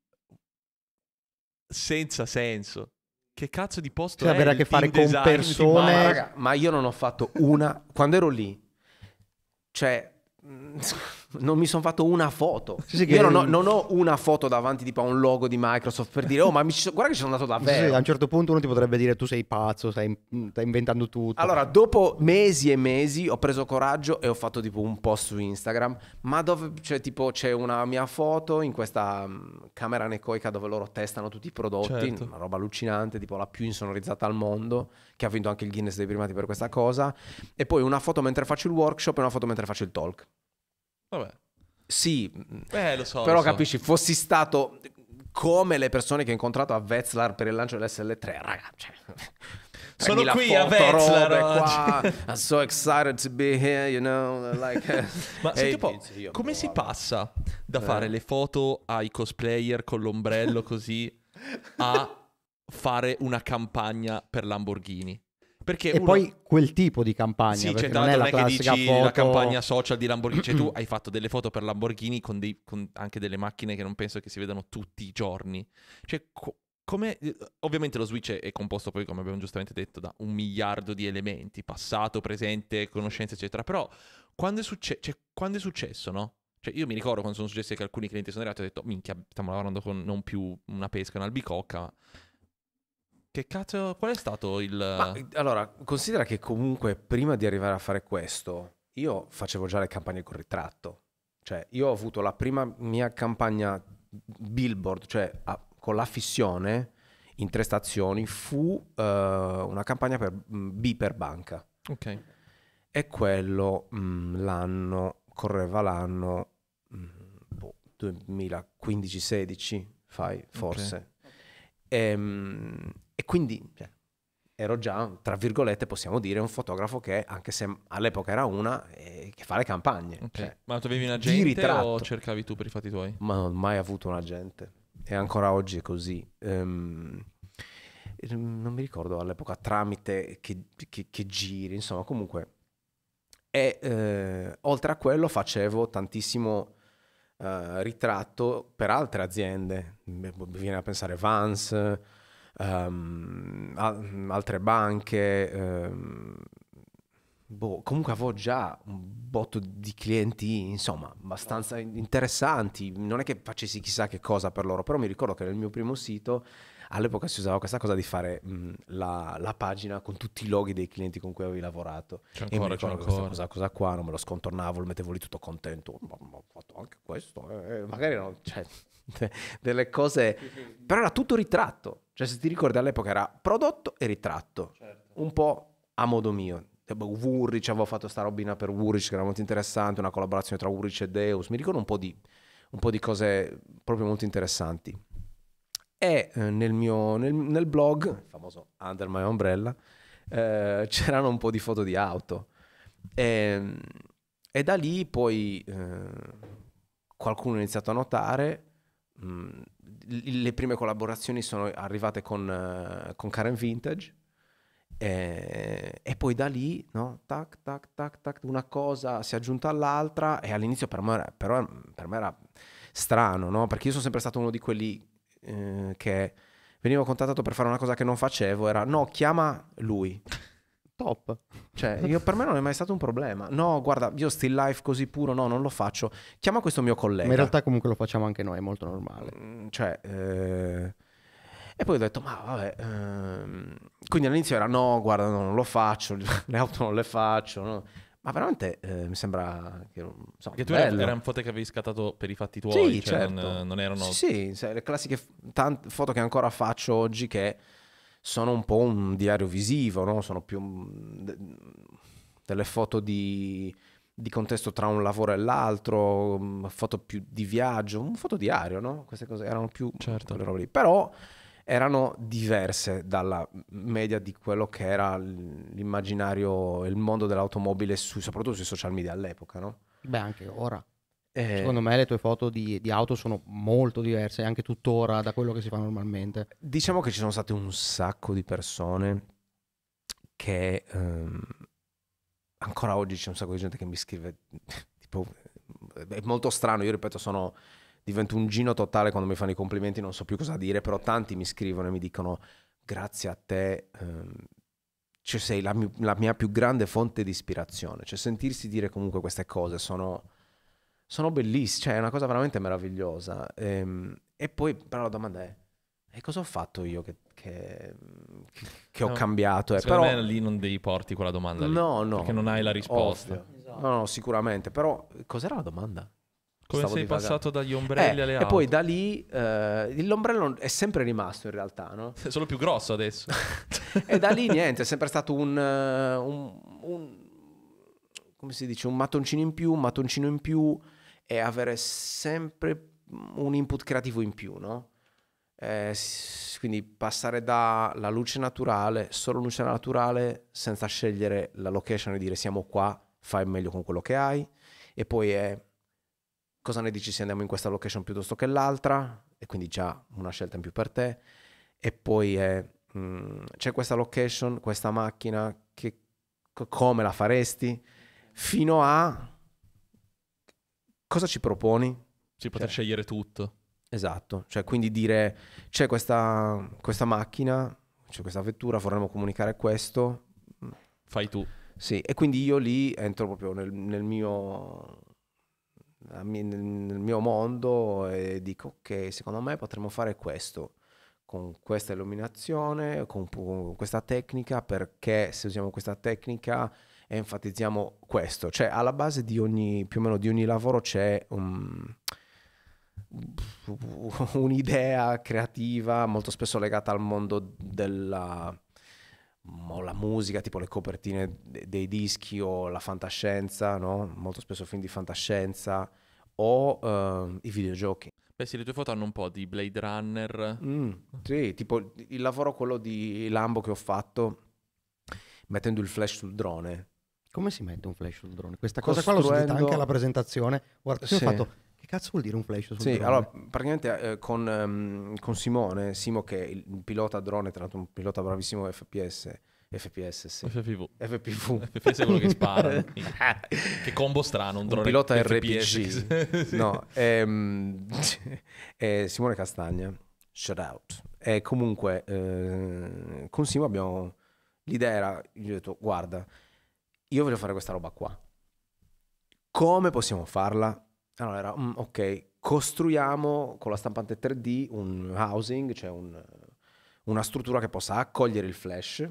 senza senso. Che cazzo di posto cioè, è? avere a che fare con persone. Ma, raga, ma io non ho fatto una. Quando ero lì, cioè, non mi sono fatto una foto. Sì, sì, che... Io non ho, non ho, una foto davanti tipo a un logo di Microsoft per dire, oh ma so... guarda che ci sono andato davvero. Sì, a un certo punto uno ti potrebbe dire tu sei pazzo, stai, mm, stai, inventando tutto. Allora, dopo mesi e mesi ho preso coraggio e ho fatto tipo un post su Instagram, ma dove cioè, tipo, c'è una mia foto in questa mm, camera necoica dove loro testano tutti i prodotti, certo. una roba allucinante, tipo la più insonorizzata al mondo, che ha vinto anche il Guinness dei primati per questa cosa. E poi una foto mentre faccio il workshop e una foto mentre faccio il talk. Vabbè. Sì, Beh, mm, lo so, però lo so. capisci, fossi stato come le persone che ho incontrato a Wetzlar per il lancio dell'SL3, ragazzi. cioè, sono qui a Wetzlar robe, qua. I'm so excited to be here, you know, like, Ma hey, senti un po', come si passa da eh. fare le foto ai cosplayer con l'ombrello così a fare una campagna per Lamborghini? Perché e uno... poi quel tipo di campagna. Sì, cioè, non è la, classica dici foto... la campagna social di Lamborghini. Cioè, tu hai fatto delle foto per Lamborghini con, dei, con anche delle macchine che non penso che si vedano tutti i giorni. Cioè, co- come... Ovviamente lo Switch è, composto poi, come abbiamo giustamente detto, da un miliardo di elementi, passato, presente, conoscenze, eccetera. Però quando è, succe... cioè, quando è successo, no? Cioè, io mi ricordo quando sono successe che alcuni clienti sono arrivati e ho detto, minchia, stiamo lavorando con non più una pesca, un'albicocca, Ma... Che cazzo, qual è stato il... Ma, allora, considera che comunque prima di arrivare a fare questo, io facevo già le campagne con ritratto. Cioè, io ho avuto la prima mia campagna billboard, cioè a, con la fissione in tre stazioni, fu uh, una campagna per mm, B per banca. Ok. E quello mh, mm, l'anno, correva l'anno mm, boh, 2015-16, fai, forse. Okay. Ehm, e, e quindi cioè, ero già, tra virgolette, possiamo dire, un fotografo che, anche se all'epoca era una, eh, che fa le campagne. Okay. Cioè, Ma tu avevi un agente o cercavi tu per i fatti tuoi? Ma non ho mai avuto un agente. E ancora oggi è così. Um, non mi ricordo all'epoca tramite che, che, che giri, insomma, comunque. E eh, oltre a quello facevo tantissimo eh, ritratto per altre aziende, mi viene a pensare Vance, um, altre banche. Um, boh, comunque avevo già un botto di clienti, insomma, abbastanza interessanti. Non è che facessi chissà che cosa per loro, però mi ricordo che nel mio primo sito all'epoca si usava questa cosa di fare mh, mm, la, la, pagina con tutti i loghi dei clienti con cui avevi lavorato. C'è ancora, e mi ricordo c'è questa cosa, cosa, qua, non me lo scontornavo, lo mettevo lì tutto contento. Ma, ma ho fatto anche questo. Eh, eh magari non, cioè, delle cose... Però era tutto ritratto, cioè se ti ricordi all'epoca era prodotto e ritratto, certo. un po' a modo mio. Wurrich, avevo fatto sta robina per Wurrich che era molto interessante, una collaborazione tra Wurrich e Deus, mi ricordo un po' di, un po di cose proprio molto interessanti. E eh, nel mio nel, nel blog, il famoso Under My Umbrella, eh, c'erano un po' di foto di auto. E, ehm, e da lì poi eh, qualcuno ha iniziato a notare mh, le prime collaborazioni sono arrivate con, uh, con Karen Vintage. E, eh, e, poi da lì, no? tac, tac, tac, tac, una cosa si è aggiunta all'altra e all'inizio per me era, però, per me era strano, no? perché io sono sempre stato uno di quelli eh, che venivo contattato per fare una cosa che non facevo, era no, chiama lui top. Cioè, io, per me non è mai stato un problema. No, guarda, io still life così puro, no, non lo faccio. Chiama questo mio collega. Ma in realtà comunque lo facciamo anche noi, è molto normale. Mm, cioè... Eh... E poi ho detto, ma vabbè, ehm... quindi all'inizio era no, guarda, no, non lo faccio, le auto non le faccio. No. Ma veramente eh, mi sembra che non so, Che tu bello. erano foto che avevi scattato per i fatti tuoi, sì, cioè certo. non, non, erano... Sì, sì le classiche f- foto che ancora faccio oggi che sono un po' un diario visivo, no? sono più delle foto di, di, contesto tra un lavoro e l'altro, mm, foto più di viaggio, un foto diario, no? queste cose erano più certo. robe lì. Però erano diverse dalla media di quello che era l'immaginario, il mondo dell'automobile, su, soprattutto sui social media all'epoca. No? Beh, anche ora. Eh, Secondo me le tue foto di, di, auto sono molto diverse, anche tuttora, da quello che si fa normalmente. Diciamo che ci sono state un sacco di persone che ehm, ancora oggi c'è un sacco di gente che mi scrive, tipo, è molto strano, io ripeto, sono, divento un gino totale quando mi fanno i complimenti, non so più cosa dire, però tanti mi scrivono e mi dicono grazie a te. Ehm, cioè sei la, la mia più grande fonte di ispirazione, cioè sentirsi dire comunque queste cose sono, sono bellissime, cioè è una cosa veramente meravigliosa. E, ehm, e, poi però la domanda è, e cosa ho fatto io che, che, che ho cambiato? Eh? Però me lì non devi porti quella domanda lì, no, no, perché non hai la risposta. Esatto. No, no, sicuramente, però cos'era la domanda? Come Stavo sei divagando. passato dagli ombrelli eh, alle auto? E poi da lì eh, l'ombrello è sempre rimasto in realtà, no? È solo più grosso adesso. e da lì niente, è sempre stato un, eh, un, un, come si dice, un mattoncino in più, un mattoncino in più, e avere sempre un input creativo in più, no? Eh, quindi passare dalla luce naturale, solo luce naturale, senza scegliere la location e dire siamo qua, fai meglio con quello che hai, e poi è cosa ne dici se andiamo in questa location piuttosto che l'altra, e quindi già una scelta in più per te, e poi è mh, mm, c'è questa location, questa macchina, che, come la faresti, fino a cosa ci proponi? Si poter cioè, scegliere tutto. Esatto, cioè quindi dire c'è questa, questa macchina, c'è questa vettura, vorremmo comunicare questo. Fai tu. Sì, e quindi io lì entro proprio nel, nel mio nel mio mondo e dico ok, secondo me potremmo fare questo con questa illuminazione, con, con, questa tecnica, perché se usiamo questa tecnica enfatizziamo questo, cioè alla base di ogni, più o meno di ogni lavoro c'è un, un'idea creativa molto spesso legata al mondo della la musica, tipo le copertine dei dischi o la fantascienza, no? molto spesso film di fantascienza o uh, i videogiochi. Beh sì, le tue foto hanno un po' di Blade Runner. Mm, sì, tipo il lavoro quello di Lambo che ho fatto mettendo il flash sul drone come si mette un flash sul drone? Questa cosa Costruendo... qua l'ho sentita anche alla presentazione. Guarda, sì. ho fatto che cazzo vuol dire un flash sul sì, drone? allora praticamente eh, con, um, con, Simone, Simo che è il pilota drone, tra l'altro un pilota bravissimo FPS, FPS, sì. FPV. FPV. FPS è quello che spara. che combo strano, un drone. Un pilota RPG. sì. No, ehm, eh, Simone Castagna, shout out. E comunque eh, con Simo abbiamo... L'idea era, gli ho detto, guarda, io voglio fare questa roba qua. Come possiamo farla? Allora mm, ok, costruiamo con la stampante 3D un housing, cioè un, una struttura che possa accogliere il flash.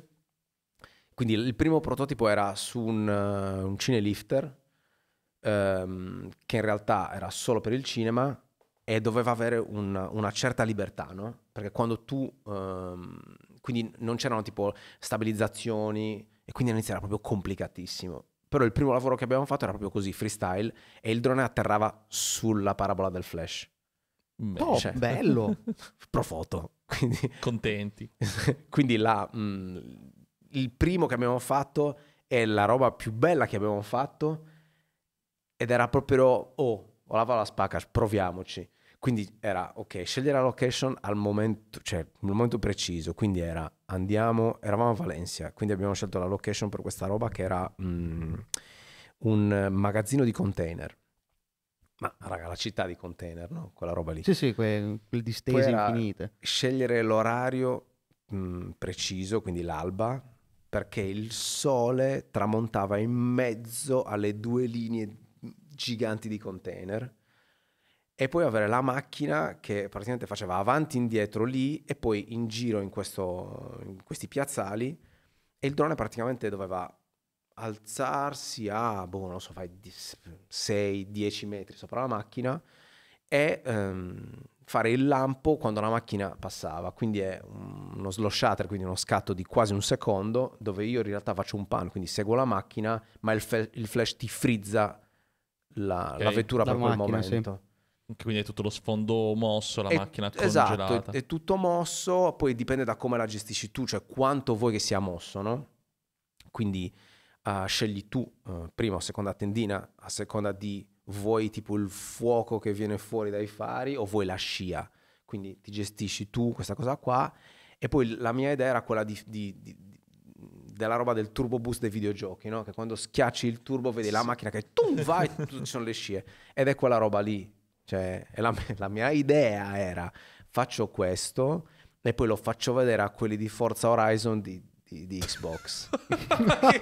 Quindi il primo prototipo era su un, eh, un cinelifter, ehm, che in realtà era solo per il cinema e doveva avere un, una certa libertà, no? Perché quando tu... Ehm, quindi non c'erano tipo stabilizzazioni, e quindi all'inizio era proprio complicatissimo. Però il primo lavoro che abbiamo fatto era proprio così, freestyle, e il drone atterrava sulla parabola del flash. Oh, cioè, bello! pro foto. Quindi, Contenti. quindi là, mh, mm, il primo che abbiamo fatto è la roba più bella che abbiamo fatto ed era proprio, oh, ho lavato la spacca, proviamoci. Quindi era, ok, scegliere la location al momento, cioè, al momento preciso, quindi era, andiamo, eravamo a Valencia, quindi abbiamo scelto la location per questa roba che era mm, un magazzino di container. Ma raga, la città di container, no? Quella roba lì. Sì, sì, quel, quel distese infinite. Scegliere l'orario mh, mm, preciso, quindi l'alba, perché il sole tramontava in mezzo alle due linee giganti di container e poi avere la macchina che praticamente faceva avanti e indietro lì e poi in giro in, questo, in questi piazzali e il drone praticamente doveva alzarsi a, boh, non so, fai 6-10 metri sopra la macchina e um, fare il lampo quando la macchina passava. Quindi è uno slow shutter, quindi uno scatto di quasi un secondo, dove io in realtà faccio un pan, quindi seguo la macchina, ma il, fe- il flash ti frizza la, okay, la vettura la per macchina, quel momento. Sì. Quindi è tutto lo sfondo mosso, la è, macchina congelata. Esatto, è, è, tutto mosso, poi dipende da come la gestisci tu, cioè quanto vuoi che sia mosso, no? Quindi uh, scegli tu uh, prima o seconda tendina, a seconda di vuoi tipo il fuoco che viene fuori dai fari o vuoi la scia. Quindi ti gestisci tu questa cosa qua. E poi la mia idea era quella di, di, di, della roba del turbo boost dei videogiochi, no? Che quando schiacci il turbo vedi la macchina che tu vai, ci sono le scie. Ed è quella roba lì cioè, la, la mia idea era faccio questo e poi lo faccio vedere a quelli di Forza Horizon di, di, di Xbox. eh,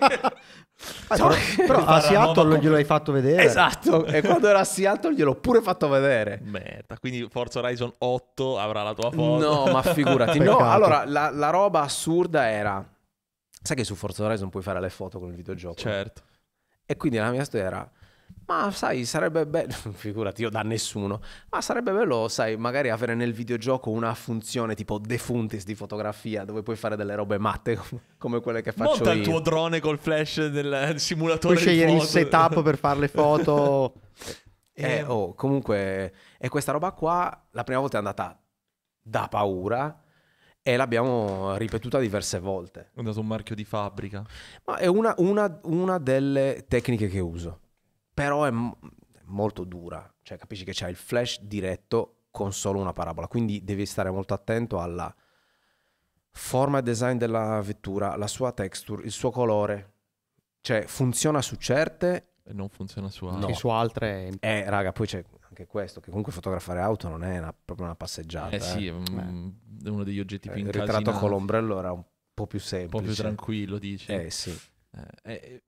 però, cioè, però a Seattle glielo hai fatto vedere. Esatto, e quando era a Seattle gliel'ho pure fatto vedere. Merda, quindi Forza Horizon 8 avrà la tua foto. No, ma figurati. no, allora, la, la, roba assurda era... Sai che su Forza Horizon puoi fare le foto con il videogioco? Certo. E quindi la mia storia era ma sai, sarebbe bello, figurati io da nessuno, ma sarebbe bello, sai, magari avere nel videogioco una funzione tipo defuntis di fotografia dove puoi fare delle robe matte come quelle che faccio Monta io. il tuo drone col flash del simulatore Puoi scegliere il setup per fare le foto. eh, eh, oh, comunque, e questa roba qua la prima volta è andata da paura e l'abbiamo ripetuta diverse volte. È andato un marchio di fabbrica. Ma è una, una, una delle tecniche che uso però è, molto dura, cioè capisci che c'è il flash diretto con solo una parabola, quindi devi stare molto attento alla forma e design della vettura, la sua texture, il suo colore, cioè funziona su certe non funziona su altre. No. Su altre... Eh, raga, poi c'è anche questo, che comunque fotografare auto non è una, proprio una passeggiata. Eh, sì, eh. è, è uno degli oggetti più incasinati. Eh, il ritratto con l'ombrello era un po' più semplice. Un po' più tranquillo, dici. Eh sì. eh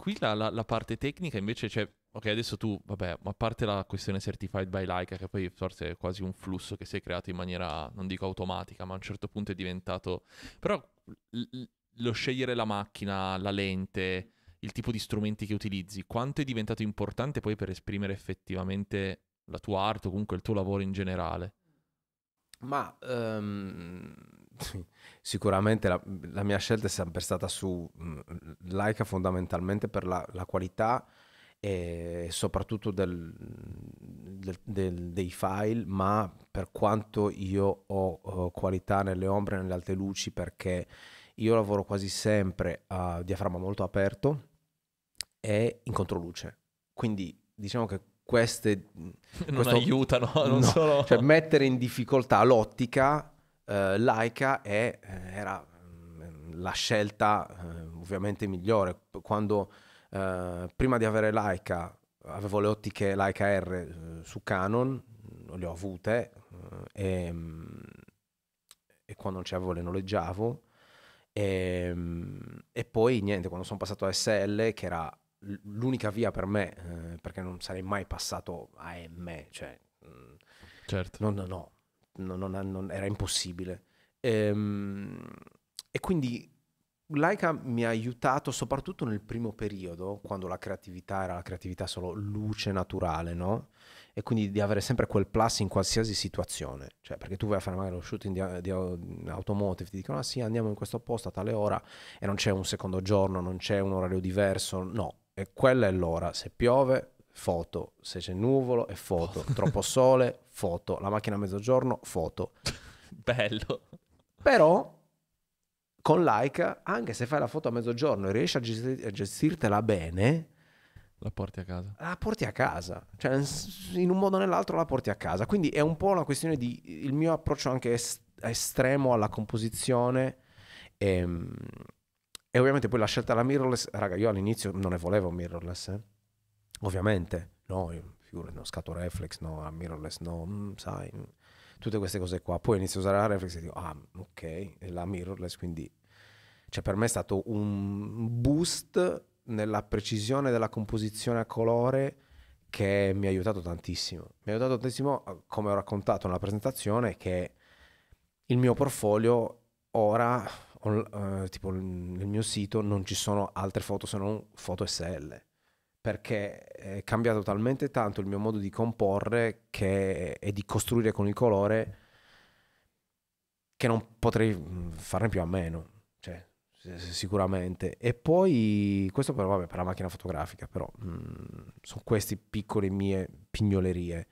qui la, la, la parte tecnica invece c'è. Cioè, ok, adesso tu, vabbè, ma a parte la questione certified by Leica, che poi forse è quasi un flusso che si è creato in maniera, non dico automatica, ma a un certo punto è diventato. Però l- lo scegliere la macchina, la lente, il tipo di strumenti che utilizzi, quanto è diventato importante poi per esprimere effettivamente la tua arte o comunque il tuo lavoro in generale? Ma um, sicuramente la, la, mia scelta è sempre stata su mm, Laika fondamentalmente per la, la qualità e soprattutto del, del, del, dei file, ma per quanto io ho, ho qualità nelle ombre, nelle alte luci, perché io lavoro quasi sempre a diaframma molto aperto e in controluce. Quindi diciamo che queste... Non questo, aiutano, non no, sono... Cioè mettere in difficoltà l'ottica eh, laica è, eh, era mm, la scelta eh, ovviamente migliore. Quando eh, prima di avere Laika avevo le ottiche Laika R su Canon, non le ho avute e, mm, e quando non ce l'avevo le noleggiavo. E, mm, e, poi niente, quando sono passato a SL, che era l'unica via per me, eh, perché non sarei mai passato a M, cioè, certo. no, no, no, non, non, non, era impossibile. Ehm, e quindi Laika mi ha aiutato soprattutto nel primo periodo, quando la creatività era la creatività solo luce naturale, no? E quindi di avere sempre quel plus in qualsiasi situazione. Cioè, perché tu vai a fare magari lo shooting di, di automotive, ti dicono, ah sì, andiamo in questo posto a tale ora, e non c'è un secondo giorno, non c'è un orario diverso, no. E quella è l'ora. Se piove, foto, se c'è nuvolo è foto, troppo sole, foto, la macchina a mezzogiorno, foto. Bello. Però con Leica, anche se fai la foto a mezzogiorno e riesci a, gestir- a gestirtela bene, la porti a casa. La porti a casa, cioè in un modo o nell'altro la porti a casa. Quindi è un po' una questione di il mio approccio anche est- estremo alla composizione. E, ehm, e, ovviamente poi la scelta della mirrorless, raga, io all'inizio non ne volevo mirrorless. Eh Ovviamente, no, figure, no, scatto reflex, no, mirrorless, no, mm, sai, mm, tutte queste cose qua. Poi inizio a usare la reflex e dico, ah, mm, ok, la mirrorless, quindi... Cioè per me è stato un boost nella precisione della composizione a colore che mi ha aiutato tantissimo. Mi ha aiutato tantissimo, eh, come ho raccontato nella presentazione, che il mio portfolio ora, on, eh, tipo nel mio sito, non ci sono altre foto se non foto SL perché eh, è cambiato talmente tanto il mio modo di comporre che, e di costruire con il colore che non potrei mm, farne più a meno, cioè, sicuramente. E poi, questo però vabbè, per la macchina fotografica, però mh, mm, sono queste piccole mie pignolerie.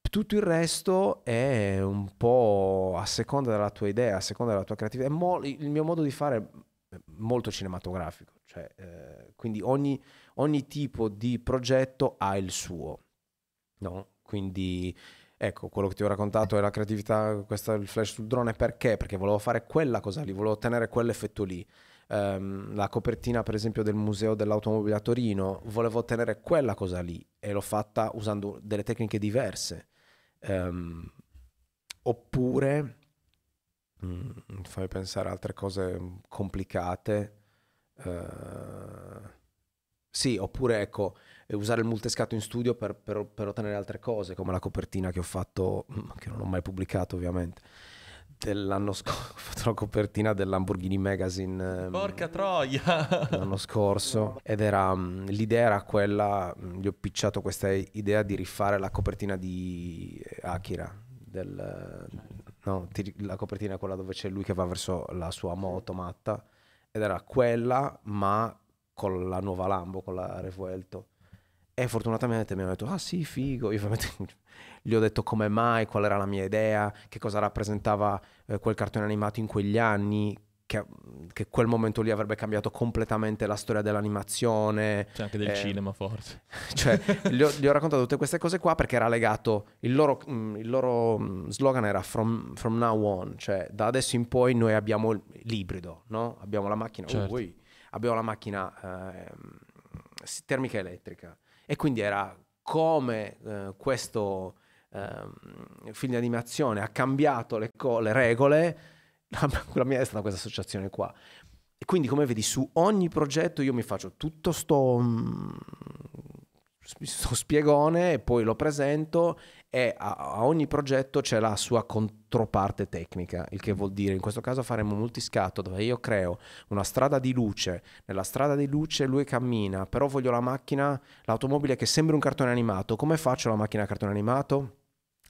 Tutto il resto è un po' a seconda della tua idea, a seconda della tua creatività. Mo- il mio modo di fare è molto cinematografico, cioè, eh, quindi ogni ogni tipo di progetto ha il suo, no? Quindi ecco, quello che ti ho raccontato è la creatività, questo è il flash sul drone, perché? Perché volevo fare quella cosa lì, volevo ottenere quell'effetto lì. Um, la copertina, per esempio, del Museo dell'Automobile a Torino, volevo ottenere quella cosa lì e l'ho fatta usando delle tecniche diverse. Um, oppure, mh, mm, fammi pensare a altre cose complicate. Uh, sì, oppure ecco, eh, usare il multescatto in studio per, per, per, ottenere altre cose, come la copertina che ho fatto, mm, che non ho mai pubblicato ovviamente, dell'anno scorso, ho fatto la copertina del Lamborghini Magazine. Ehm, Porca troia! L'anno scorso, ed era, mm, l'idea era quella, mm, gli ho picciato questa idea di rifare la copertina di eh, Akira, del, no, la copertina è quella dove c'è lui che va verso la sua moto matta, ed era quella, ma con la nuova Lambo, con la Revuelto. E fortunatamente mi hanno detto, ah sì, figo. Io ovviamente gli ho detto come mai, qual era la mia idea, che cosa rappresentava eh, quel cartone animato in quegli anni, che, che, quel momento lì avrebbe cambiato completamente la storia dell'animazione. Cioè anche del eh, cinema forse. Cioè, gli, ho, gli, ho, raccontato tutte queste cose qua perché era legato, il loro, mm, il loro mm, slogan era from, from, now on, cioè da adesso in poi noi abbiamo l'ibrido, no? Abbiamo la macchina, certo. oh, abbiamo la macchina eh, termica elettrica e quindi era come eh, questo eh, film di animazione ha cambiato le, le regole, la mia è stata questa associazione qua. E quindi come vedi su ogni progetto io mi faccio tutto sto, mm, sto spiegone e poi lo presento e a, a, ogni progetto c'è la sua controparte tecnica, il che vuol dire in questo caso faremo un multiscatto dove io creo una strada di luce, nella strada di luce lui cammina, però voglio la macchina, l'automobile che sembra un cartone animato, come faccio la macchina a cartone animato?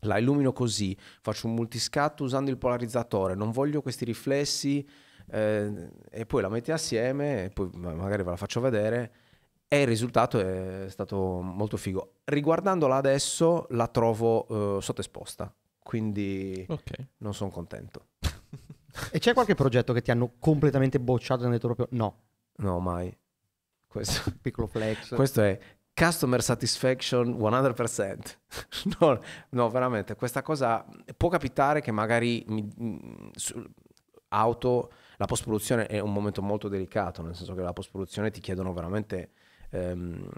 La illumino così, faccio un multiscatto usando il polarizzatore, non voglio questi riflessi eh, e poi la metti assieme e poi magari ve la faccio vedere e il risultato è stato molto figo. Riguardandola adesso la trovo uh, sottoesposta, quindi okay. non sono contento. e c'è qualche progetto che ti hanno completamente bocciato e hanno detto proprio no? No, mai. Questo, Piccolo flex. Questo è customer satisfaction 100%. no, no, veramente, questa cosa può capitare che magari mi, mm, su, auto, la post-produzione è un momento molto delicato, nel senso che la post-produzione ti chiedono veramente ehm,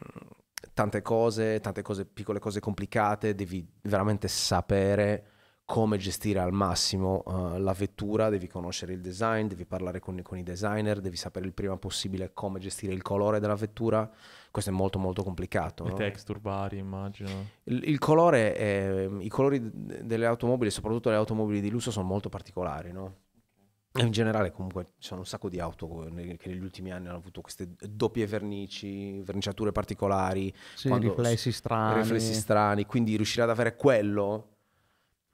tante cose, tante cose, piccole cose complicate, devi veramente sapere come gestire al massimo uh, la vettura, devi conoscere il design, devi parlare con, con, i designer, devi sapere il prima possibile come gestire il colore della vettura. Questo è molto molto complicato. Le no? texture vari, immagino. Il, il colore, è, i colori delle automobili, soprattutto le automobili di lusso, sono molto particolari, no? in generale comunque ci sono un sacco di auto che negli ultimi anni hanno avuto queste doppie vernici, verniciature particolari, sì, riflessi strani. riflessi strani, quindi riuscire ad avere quello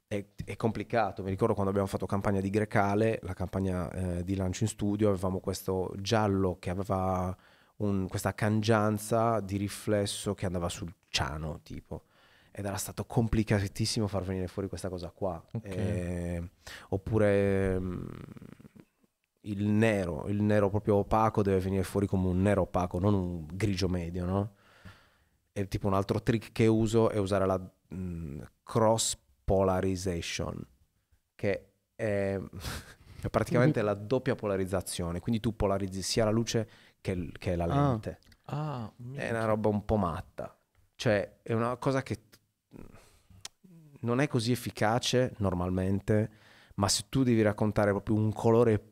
è, è, complicato. Mi ricordo quando abbiamo fatto campagna di Grecale, la campagna eh, di lancio in studio, avevamo questo giallo che aveva un, questa cangianza di riflesso che andava sul ciano tipo ed era stato complicatissimo far venire fuori questa cosa qua. Okay. Eh, oppure mm, il nero, il nero proprio opaco deve venire fuori come un nero opaco, non un grigio medio, no? E tipo un altro trick che uso è usare la mm, cross polarization, che è, è praticamente la doppia polarizzazione, quindi tu polarizzi sia la luce che, che la ah. lente. Ah. Ah, è una roba un po' matta cioè è una cosa che non è così efficace normalmente, ma se tu devi raccontare proprio un colore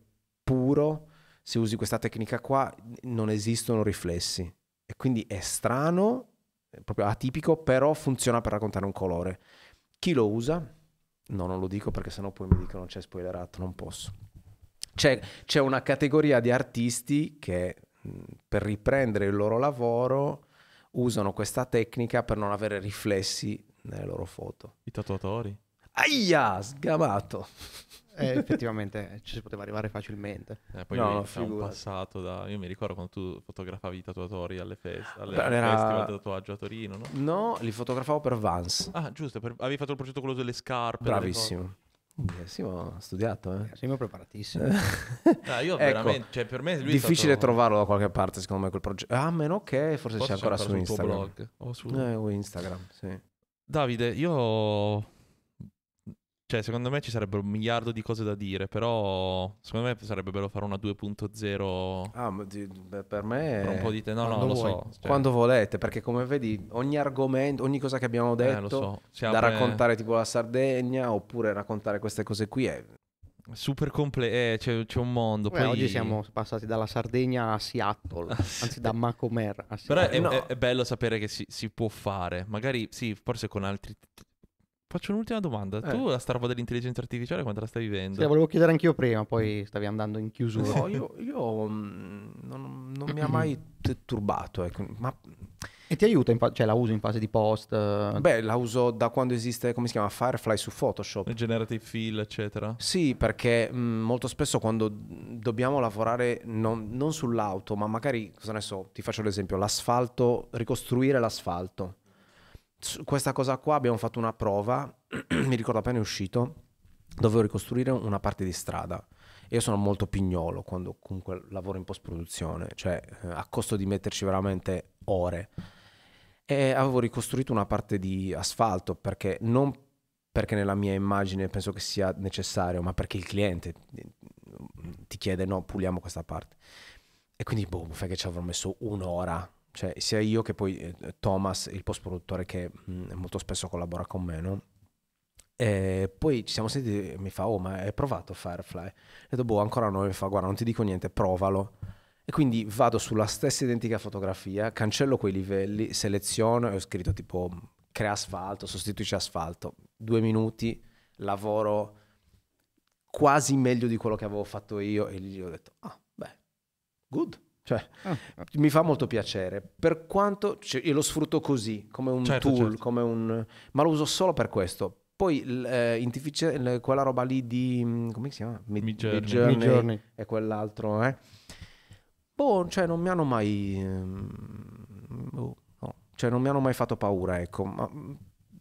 puro, se usi questa tecnica qua non esistono riflessi. E quindi è strano, è proprio atipico, però funziona per raccontare un colore. Chi lo usa? No, non lo dico perché sennò poi mi dicono c'è spoilerato, non posso. C'è, c'è una categoria di artisti che per riprendere il loro lavoro usano questa tecnica per non avere riflessi nelle loro foto. I tatuatori? Aia, sgamato! Eh, effettivamente eh, ci si poteva arrivare facilmente. Eh, poi no, c'è un passato da... Io mi ricordo quando tu fotografavi i tatuatori alle feste, alle Beh, era... tatuaggio a Torino, no? No, li fotografavo per Vans. Ah, giusto, per... avevi fatto il progetto quello delle scarpe. Bravissimo. Simo ha eh, studiato, eh? Simo preparatissimo. no, ah, io ecco, veramente, cioè per me difficile stato... trovarlo da qualche parte, secondo me quel progetto. A meno che forse, forse c'è ancora, su Instagram. Blog, o su... Eh, Instagram, sì. Davide, io... Cioè, secondo me ci sarebbero un miliardo di cose da dire, però secondo me sarebbe bello fare una 2.0. Ah, ma di, beh, per me... Per un po' di te, no, no, lo vuoi. so. Cioè... Quando volete, perché come vedi, ogni argomento, ogni cosa che abbiamo eh, detto, eh, so. da raccontare tipo la Sardegna, oppure raccontare queste cose qui, è Super completo, eh, c'è, c'è, un mondo. Beh, Oggi siamo passati dalla Sardegna a Seattle, ah, anzi da Macomer a Seattle. Però è, no. è, è bello sapere che si, si, può fare, magari sì, forse con altri Faccio un'ultima domanda. Eh. Tu la sta roba dell'intelligenza artificiale quando la stai vivendo? Sì, la volevo chiedere anch'io prima, poi stavi andando in chiusura. No, io, io mm, non, non, mi ha mai turbato. Ecco, ma... E ti aiuta? Fa- cioè la uso in fase di post? Eh... Beh, la uso da quando esiste, come si chiama, Firefly su Photoshop. Generative fill, eccetera. Sì, perché mh, mm, molto spesso quando dobbiamo lavorare non, non sull'auto, ma magari, cosa ne so, ti faccio l'esempio, l'asfalto, ricostruire l'asfalto questa cosa qua abbiamo fatto una prova, mi ricordo appena è uscito, dovevo ricostruire una parte di strada. Io sono molto pignolo quando comunque lavoro in post-produzione, cioè eh, a costo di metterci veramente ore. E avevo ricostruito una parte di asfalto perché non perché nella mia immagine penso che sia necessario, ma perché il cliente mm, ti chiede no, puliamo questa parte. E quindi boh, fai che ci avrò messo un'ora cioè sia io che poi eh, Thomas, il post produttore che mh, mm, molto spesso collabora con me, no? E poi ci siamo sentiti e mi fa, oh ma hai provato Firefly? E dopo boh, ancora no, mi fa, guarda non ti dico niente, provalo. E quindi vado sulla stessa identica fotografia, cancello quei livelli, seleziono e ho scritto tipo crea asfalto, sostituisce asfalto. Due minuti, lavoro quasi meglio di quello che avevo fatto io e gli ho detto, ah, beh, good. Cioè, ah. mi fa molto piacere. Per quanto cioè, io lo sfrutto così, come un certo, tool, certo. Come un, ma lo uso solo per questo. Poi eh, quella roba lì di mm, come si chiama? Mid- Midjourney, Midjourney, Midjourney. e quell'altro, eh. Boh, cioè non mi hanno mai ehm, boh, no. cioè non mi hanno mai fatto paura, ecco, ma mm,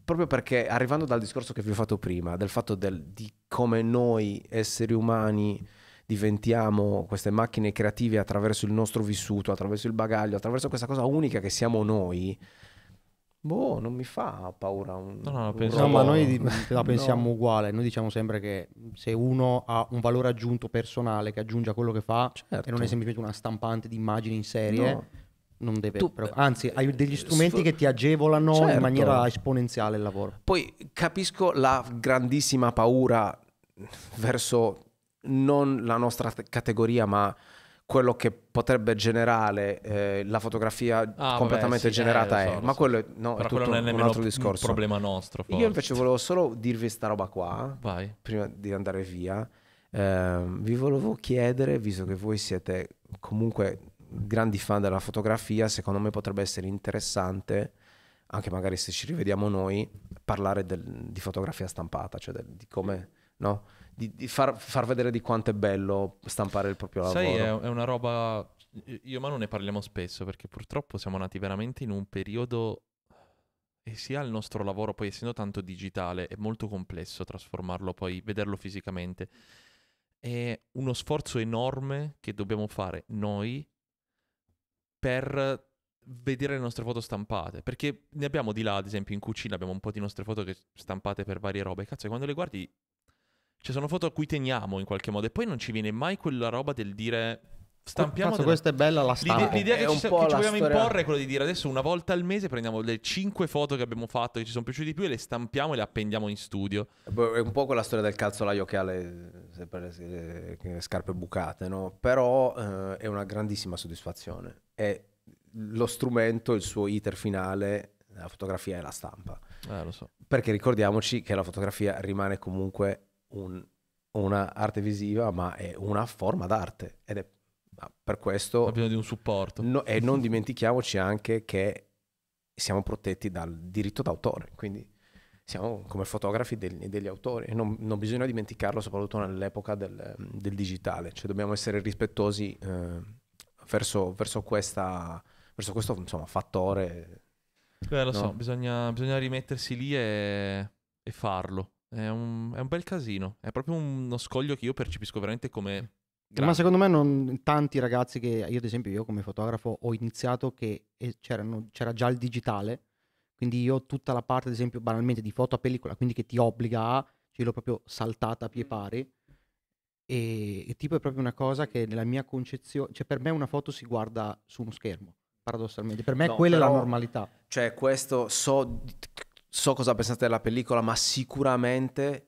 proprio perché arrivando dal discorso che vi ho fatto prima, del fatto del, di come noi esseri umani diventiamo queste macchine creative attraverso il nostro vissuto, attraverso il bagaglio, attraverso questa cosa unica che siamo noi, boh, non mi fa paura. Un, no, no, penso... no ma noi la pensiamo no. uguale. Noi diciamo sempre che se uno ha un valore aggiunto personale che aggiunge a quello che fa, certo. e non è certo. semplicemente una stampante di immagini in serie. No. Non deve, tu, però, eh, anzi, hai eh, degli eh, strumenti sf... che ti agevolano certo. in maniera esponenziale il lavoro. Poi capisco la grandissima paura verso non la nostra categoria, ma quello che potrebbe generare eh, la fotografia ah, completamente vabbè, sì, eh, generata eh, so, è. ma so. quello, no, è quello non è un altro discorso. Un problema nostro. Forse. Io invece volevo solo dirvi sta roba qua, Vai. prima di andare via. Eh, vi volevo chiedere, visto che voi siete comunque grandi fan della fotografia, secondo me potrebbe essere interessante, anche magari se ci rivediamo noi, parlare del, di fotografia stampata, cioè del, di come... No? di, di far, far, vedere di quanto è bello stampare il proprio lavoro. Sai, è, è una roba... Io ma non ne parliamo spesso perché purtroppo siamo nati veramente in un periodo e sia il nostro lavoro, poi essendo tanto digitale, è molto complesso trasformarlo poi, vederlo fisicamente. È uno sforzo enorme che dobbiamo fare noi per vedere le nostre foto stampate. Perché ne abbiamo di là, ad esempio, in cucina abbiamo un po' di nostre foto che stampate per varie robe. Cazzo, e quando le guardi cioè sono foto a cui teniamo in qualche modo e poi non ci viene mai quella roba del dire stampiamo Cazzo, della... questa è bella la stampa. L'idea, l'idea che, ci, che ci vogliamo storia... imporre è quella di dire adesso una volta al mese prendiamo le 5 foto che abbiamo fatto che ci sono piaciute di più e le stampiamo e le appendiamo in studio. Eh, boh, è un po' quella storia del calzolaio che ha le, le... le scarpe bucate, no? Però eh, è una grandissima soddisfazione. È lo strumento, il suo iter finale, la fotografia e la stampa. Eh, so. Perché ricordiamoci che la fotografia rimane comunque un, un'arte visiva, ma è una forma d'arte ed è per questo... Ha bisogno di un supporto. No, e non dimentichiamoci anche che siamo protetti dal diritto d'autore, quindi siamo come fotografi degli, degli autori e non, non, bisogna dimenticarlo soprattutto nell'epoca del, del digitale, cioè dobbiamo essere rispettosi eh, verso, verso, questa, verso, questo insomma, fattore. Beh, lo no? so, bisogna, bisogna, rimettersi lì e, e farlo. È un, è un bel casino. È proprio uno scoglio che io percepisco veramente come. Grande. Ma secondo me non tanti ragazzi che io ad esempio io come fotografo ho iniziato che c'era già il digitale, quindi io tutta la parte ad esempio banalmente di foto a pellicola, quindi che ti obbliga a, ce l'ho proprio saltata a pie mm. pari e, e, tipo è proprio una cosa che nella mia concezione, cioè per me una foto si guarda su uno schermo, paradossalmente, per me no, quella però, è la normalità. Cioè questo so so cosa pensate della pellicola, ma sicuramente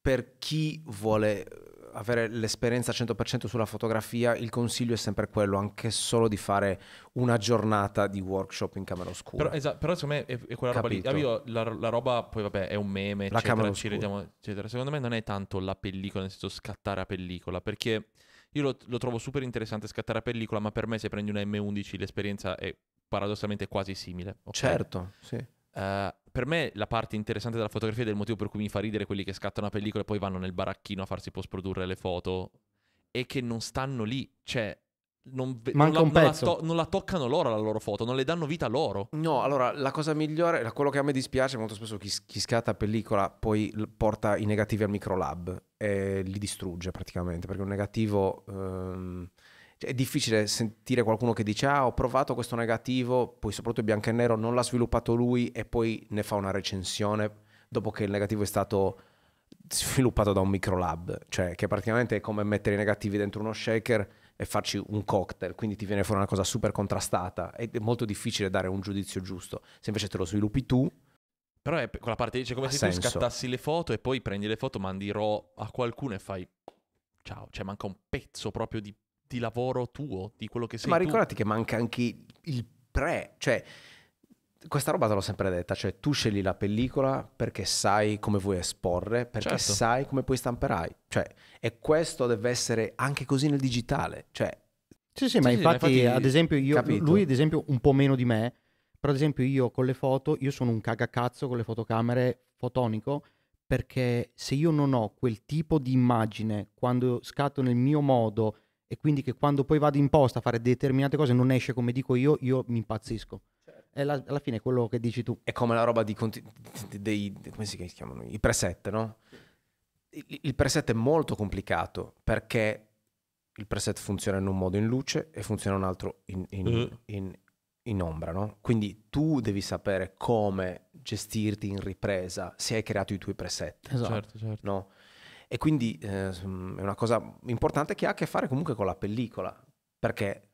per chi vuole eh, avere l'esperienza 100% sulla fotografia, il consiglio è sempre quello, anche solo di fare una giornata di workshop in camera oscura. Però, esatto, però secondo me è, è quella Capito. roba lì. Io, la, la, roba poi vabbè è un meme, la eccetera, ci ridiamo, eccetera. Secondo me non è tanto la pellicola, nel senso scattare a pellicola, perché io lo, lo trovo super interessante scattare a pellicola, ma per me se prendi una M11 l'esperienza è paradossalmente quasi simile. Okay? Certo, sì. Eh, per me la parte interessante della fotografia ed è il motivo per cui mi fa ridere quelli che scattano la pellicola e poi vanno nel baracchino a farsi post produrre le foto è che non stanno lì, cioè non, non, la, non, la to- non, la, toccano loro la loro foto, non le danno vita loro. No, allora la cosa migliore, quello che a me dispiace molto spesso chi, chi scatta pellicola poi porta i negativi al microlab e li distrugge praticamente perché un negativo... Ehm cioè, è difficile sentire qualcuno che dice ah ho provato questo negativo, poi soprattutto il bianco e nero non l'ha sviluppato lui e poi ne fa una recensione dopo che il negativo è stato sviluppato da un microlab, cioè che praticamente è come mettere i negativi dentro uno shaker e farci un cocktail, quindi ti viene fuori una cosa super contrastata, è molto difficile dare un giudizio giusto, se invece te lo sviluppi tu... Però è quella parte, dice cioè, come se senso. tu scattassi le foto e poi prendi le foto, mandi RAW a qualcuno e fai... Ciao, cioè manca un pezzo proprio di di lavoro tuo, di quello che sei. Ma ricordati tu. che manca anche il pre, cioè questa roba te l'ho sempre detta, cioè tu scegli la pellicola perché sai come vuoi esporre, perché certo. sai come poi stamperai, cioè e questo deve essere anche così nel digitale, cioè Sì, sì, ma sì, infatti, infatti, ad esempio io capito. lui ad esempio un po' meno di me, però ad esempio io con le foto, io sono un cagacazzo con le fotocamere fotonico perché se io non ho quel tipo di immagine quando scatto nel mio modo e quindi che quando poi vado in posta a fare determinate cose non esce come dico io, io mi impazzisco. Certo. La, alla fine è quello che dici tu. È come la roba di conti, dei, dei, come si chiamano? I preset, no? Il, il preset è molto complicato perché il preset funziona in un modo in luce e funziona in un altro in, in, mm. in, in, ombra, no? Quindi tu devi sapere come gestirti in ripresa se hai creato i tuoi preset. Esatto. Certo, certo. No? E quindi eh, mm, è una cosa importante che ha a che fare comunque con la pellicola, perché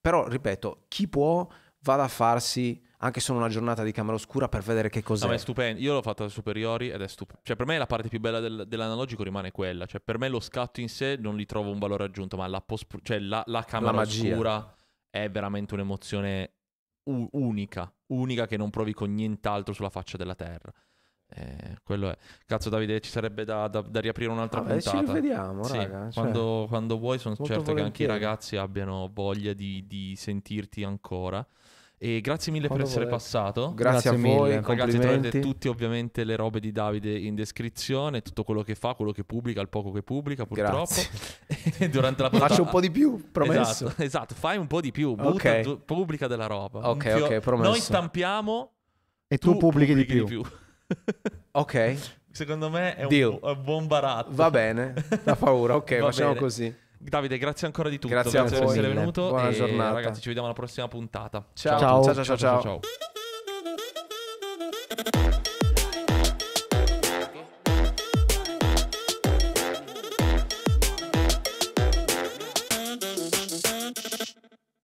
però, ripeto, chi può vada a farsi anche solo una giornata di camera oscura per vedere che cos'è. No, è stupendo. Io l'ho fatta alle superiori ed è stupendo. Cioè, per me la parte più bella del, dell'analogico rimane quella. Cioè, per me lo scatto in sé non gli trovo un valore aggiunto, ma la, post- cioè, la, la camera la oscura è veramente un'emozione u- unica. Unica che non provi con nient'altro sulla faccia della terra. Eh, quello è. Cazzo, Davide, ci sarebbe da, da, da riaprire un'altra Vabbè, puntata. Ci rivediamo, sì, raga, cioè, quando, cioè, quando, vuoi, sono certo volentieri. che anche i ragazzi abbiano voglia di, di sentirti ancora. E grazie mille quando per essere volete. passato. Grazie, grazie a voi. Eh. Ragazzi, trovate tutti ovviamente le robe di Davide in descrizione, tutto quello che fa, quello che pubblica, il poco che pubblica, purtroppo. Durante la puntata... Faccio un po' di più, esatto, promesso. Esatto, esatto. fai un po' di più, okay. Butta, pubblica della roba. Ok, ok, promesso. Noi stampiamo e tu, tu pubblichi, pubblichi Di più. Di più. ok. Secondo me è Deal. un, buon baratto. Va bene, da paura. Ok, Va facciamo bene. così. Davide, grazie ancora di tutto. Grazie, grazie a per essere venuto. Buona e giornata. Ragazzi, ci vediamo alla prossima puntata. ciao, ciao. ciao, ciao. ciao, ciao. ciao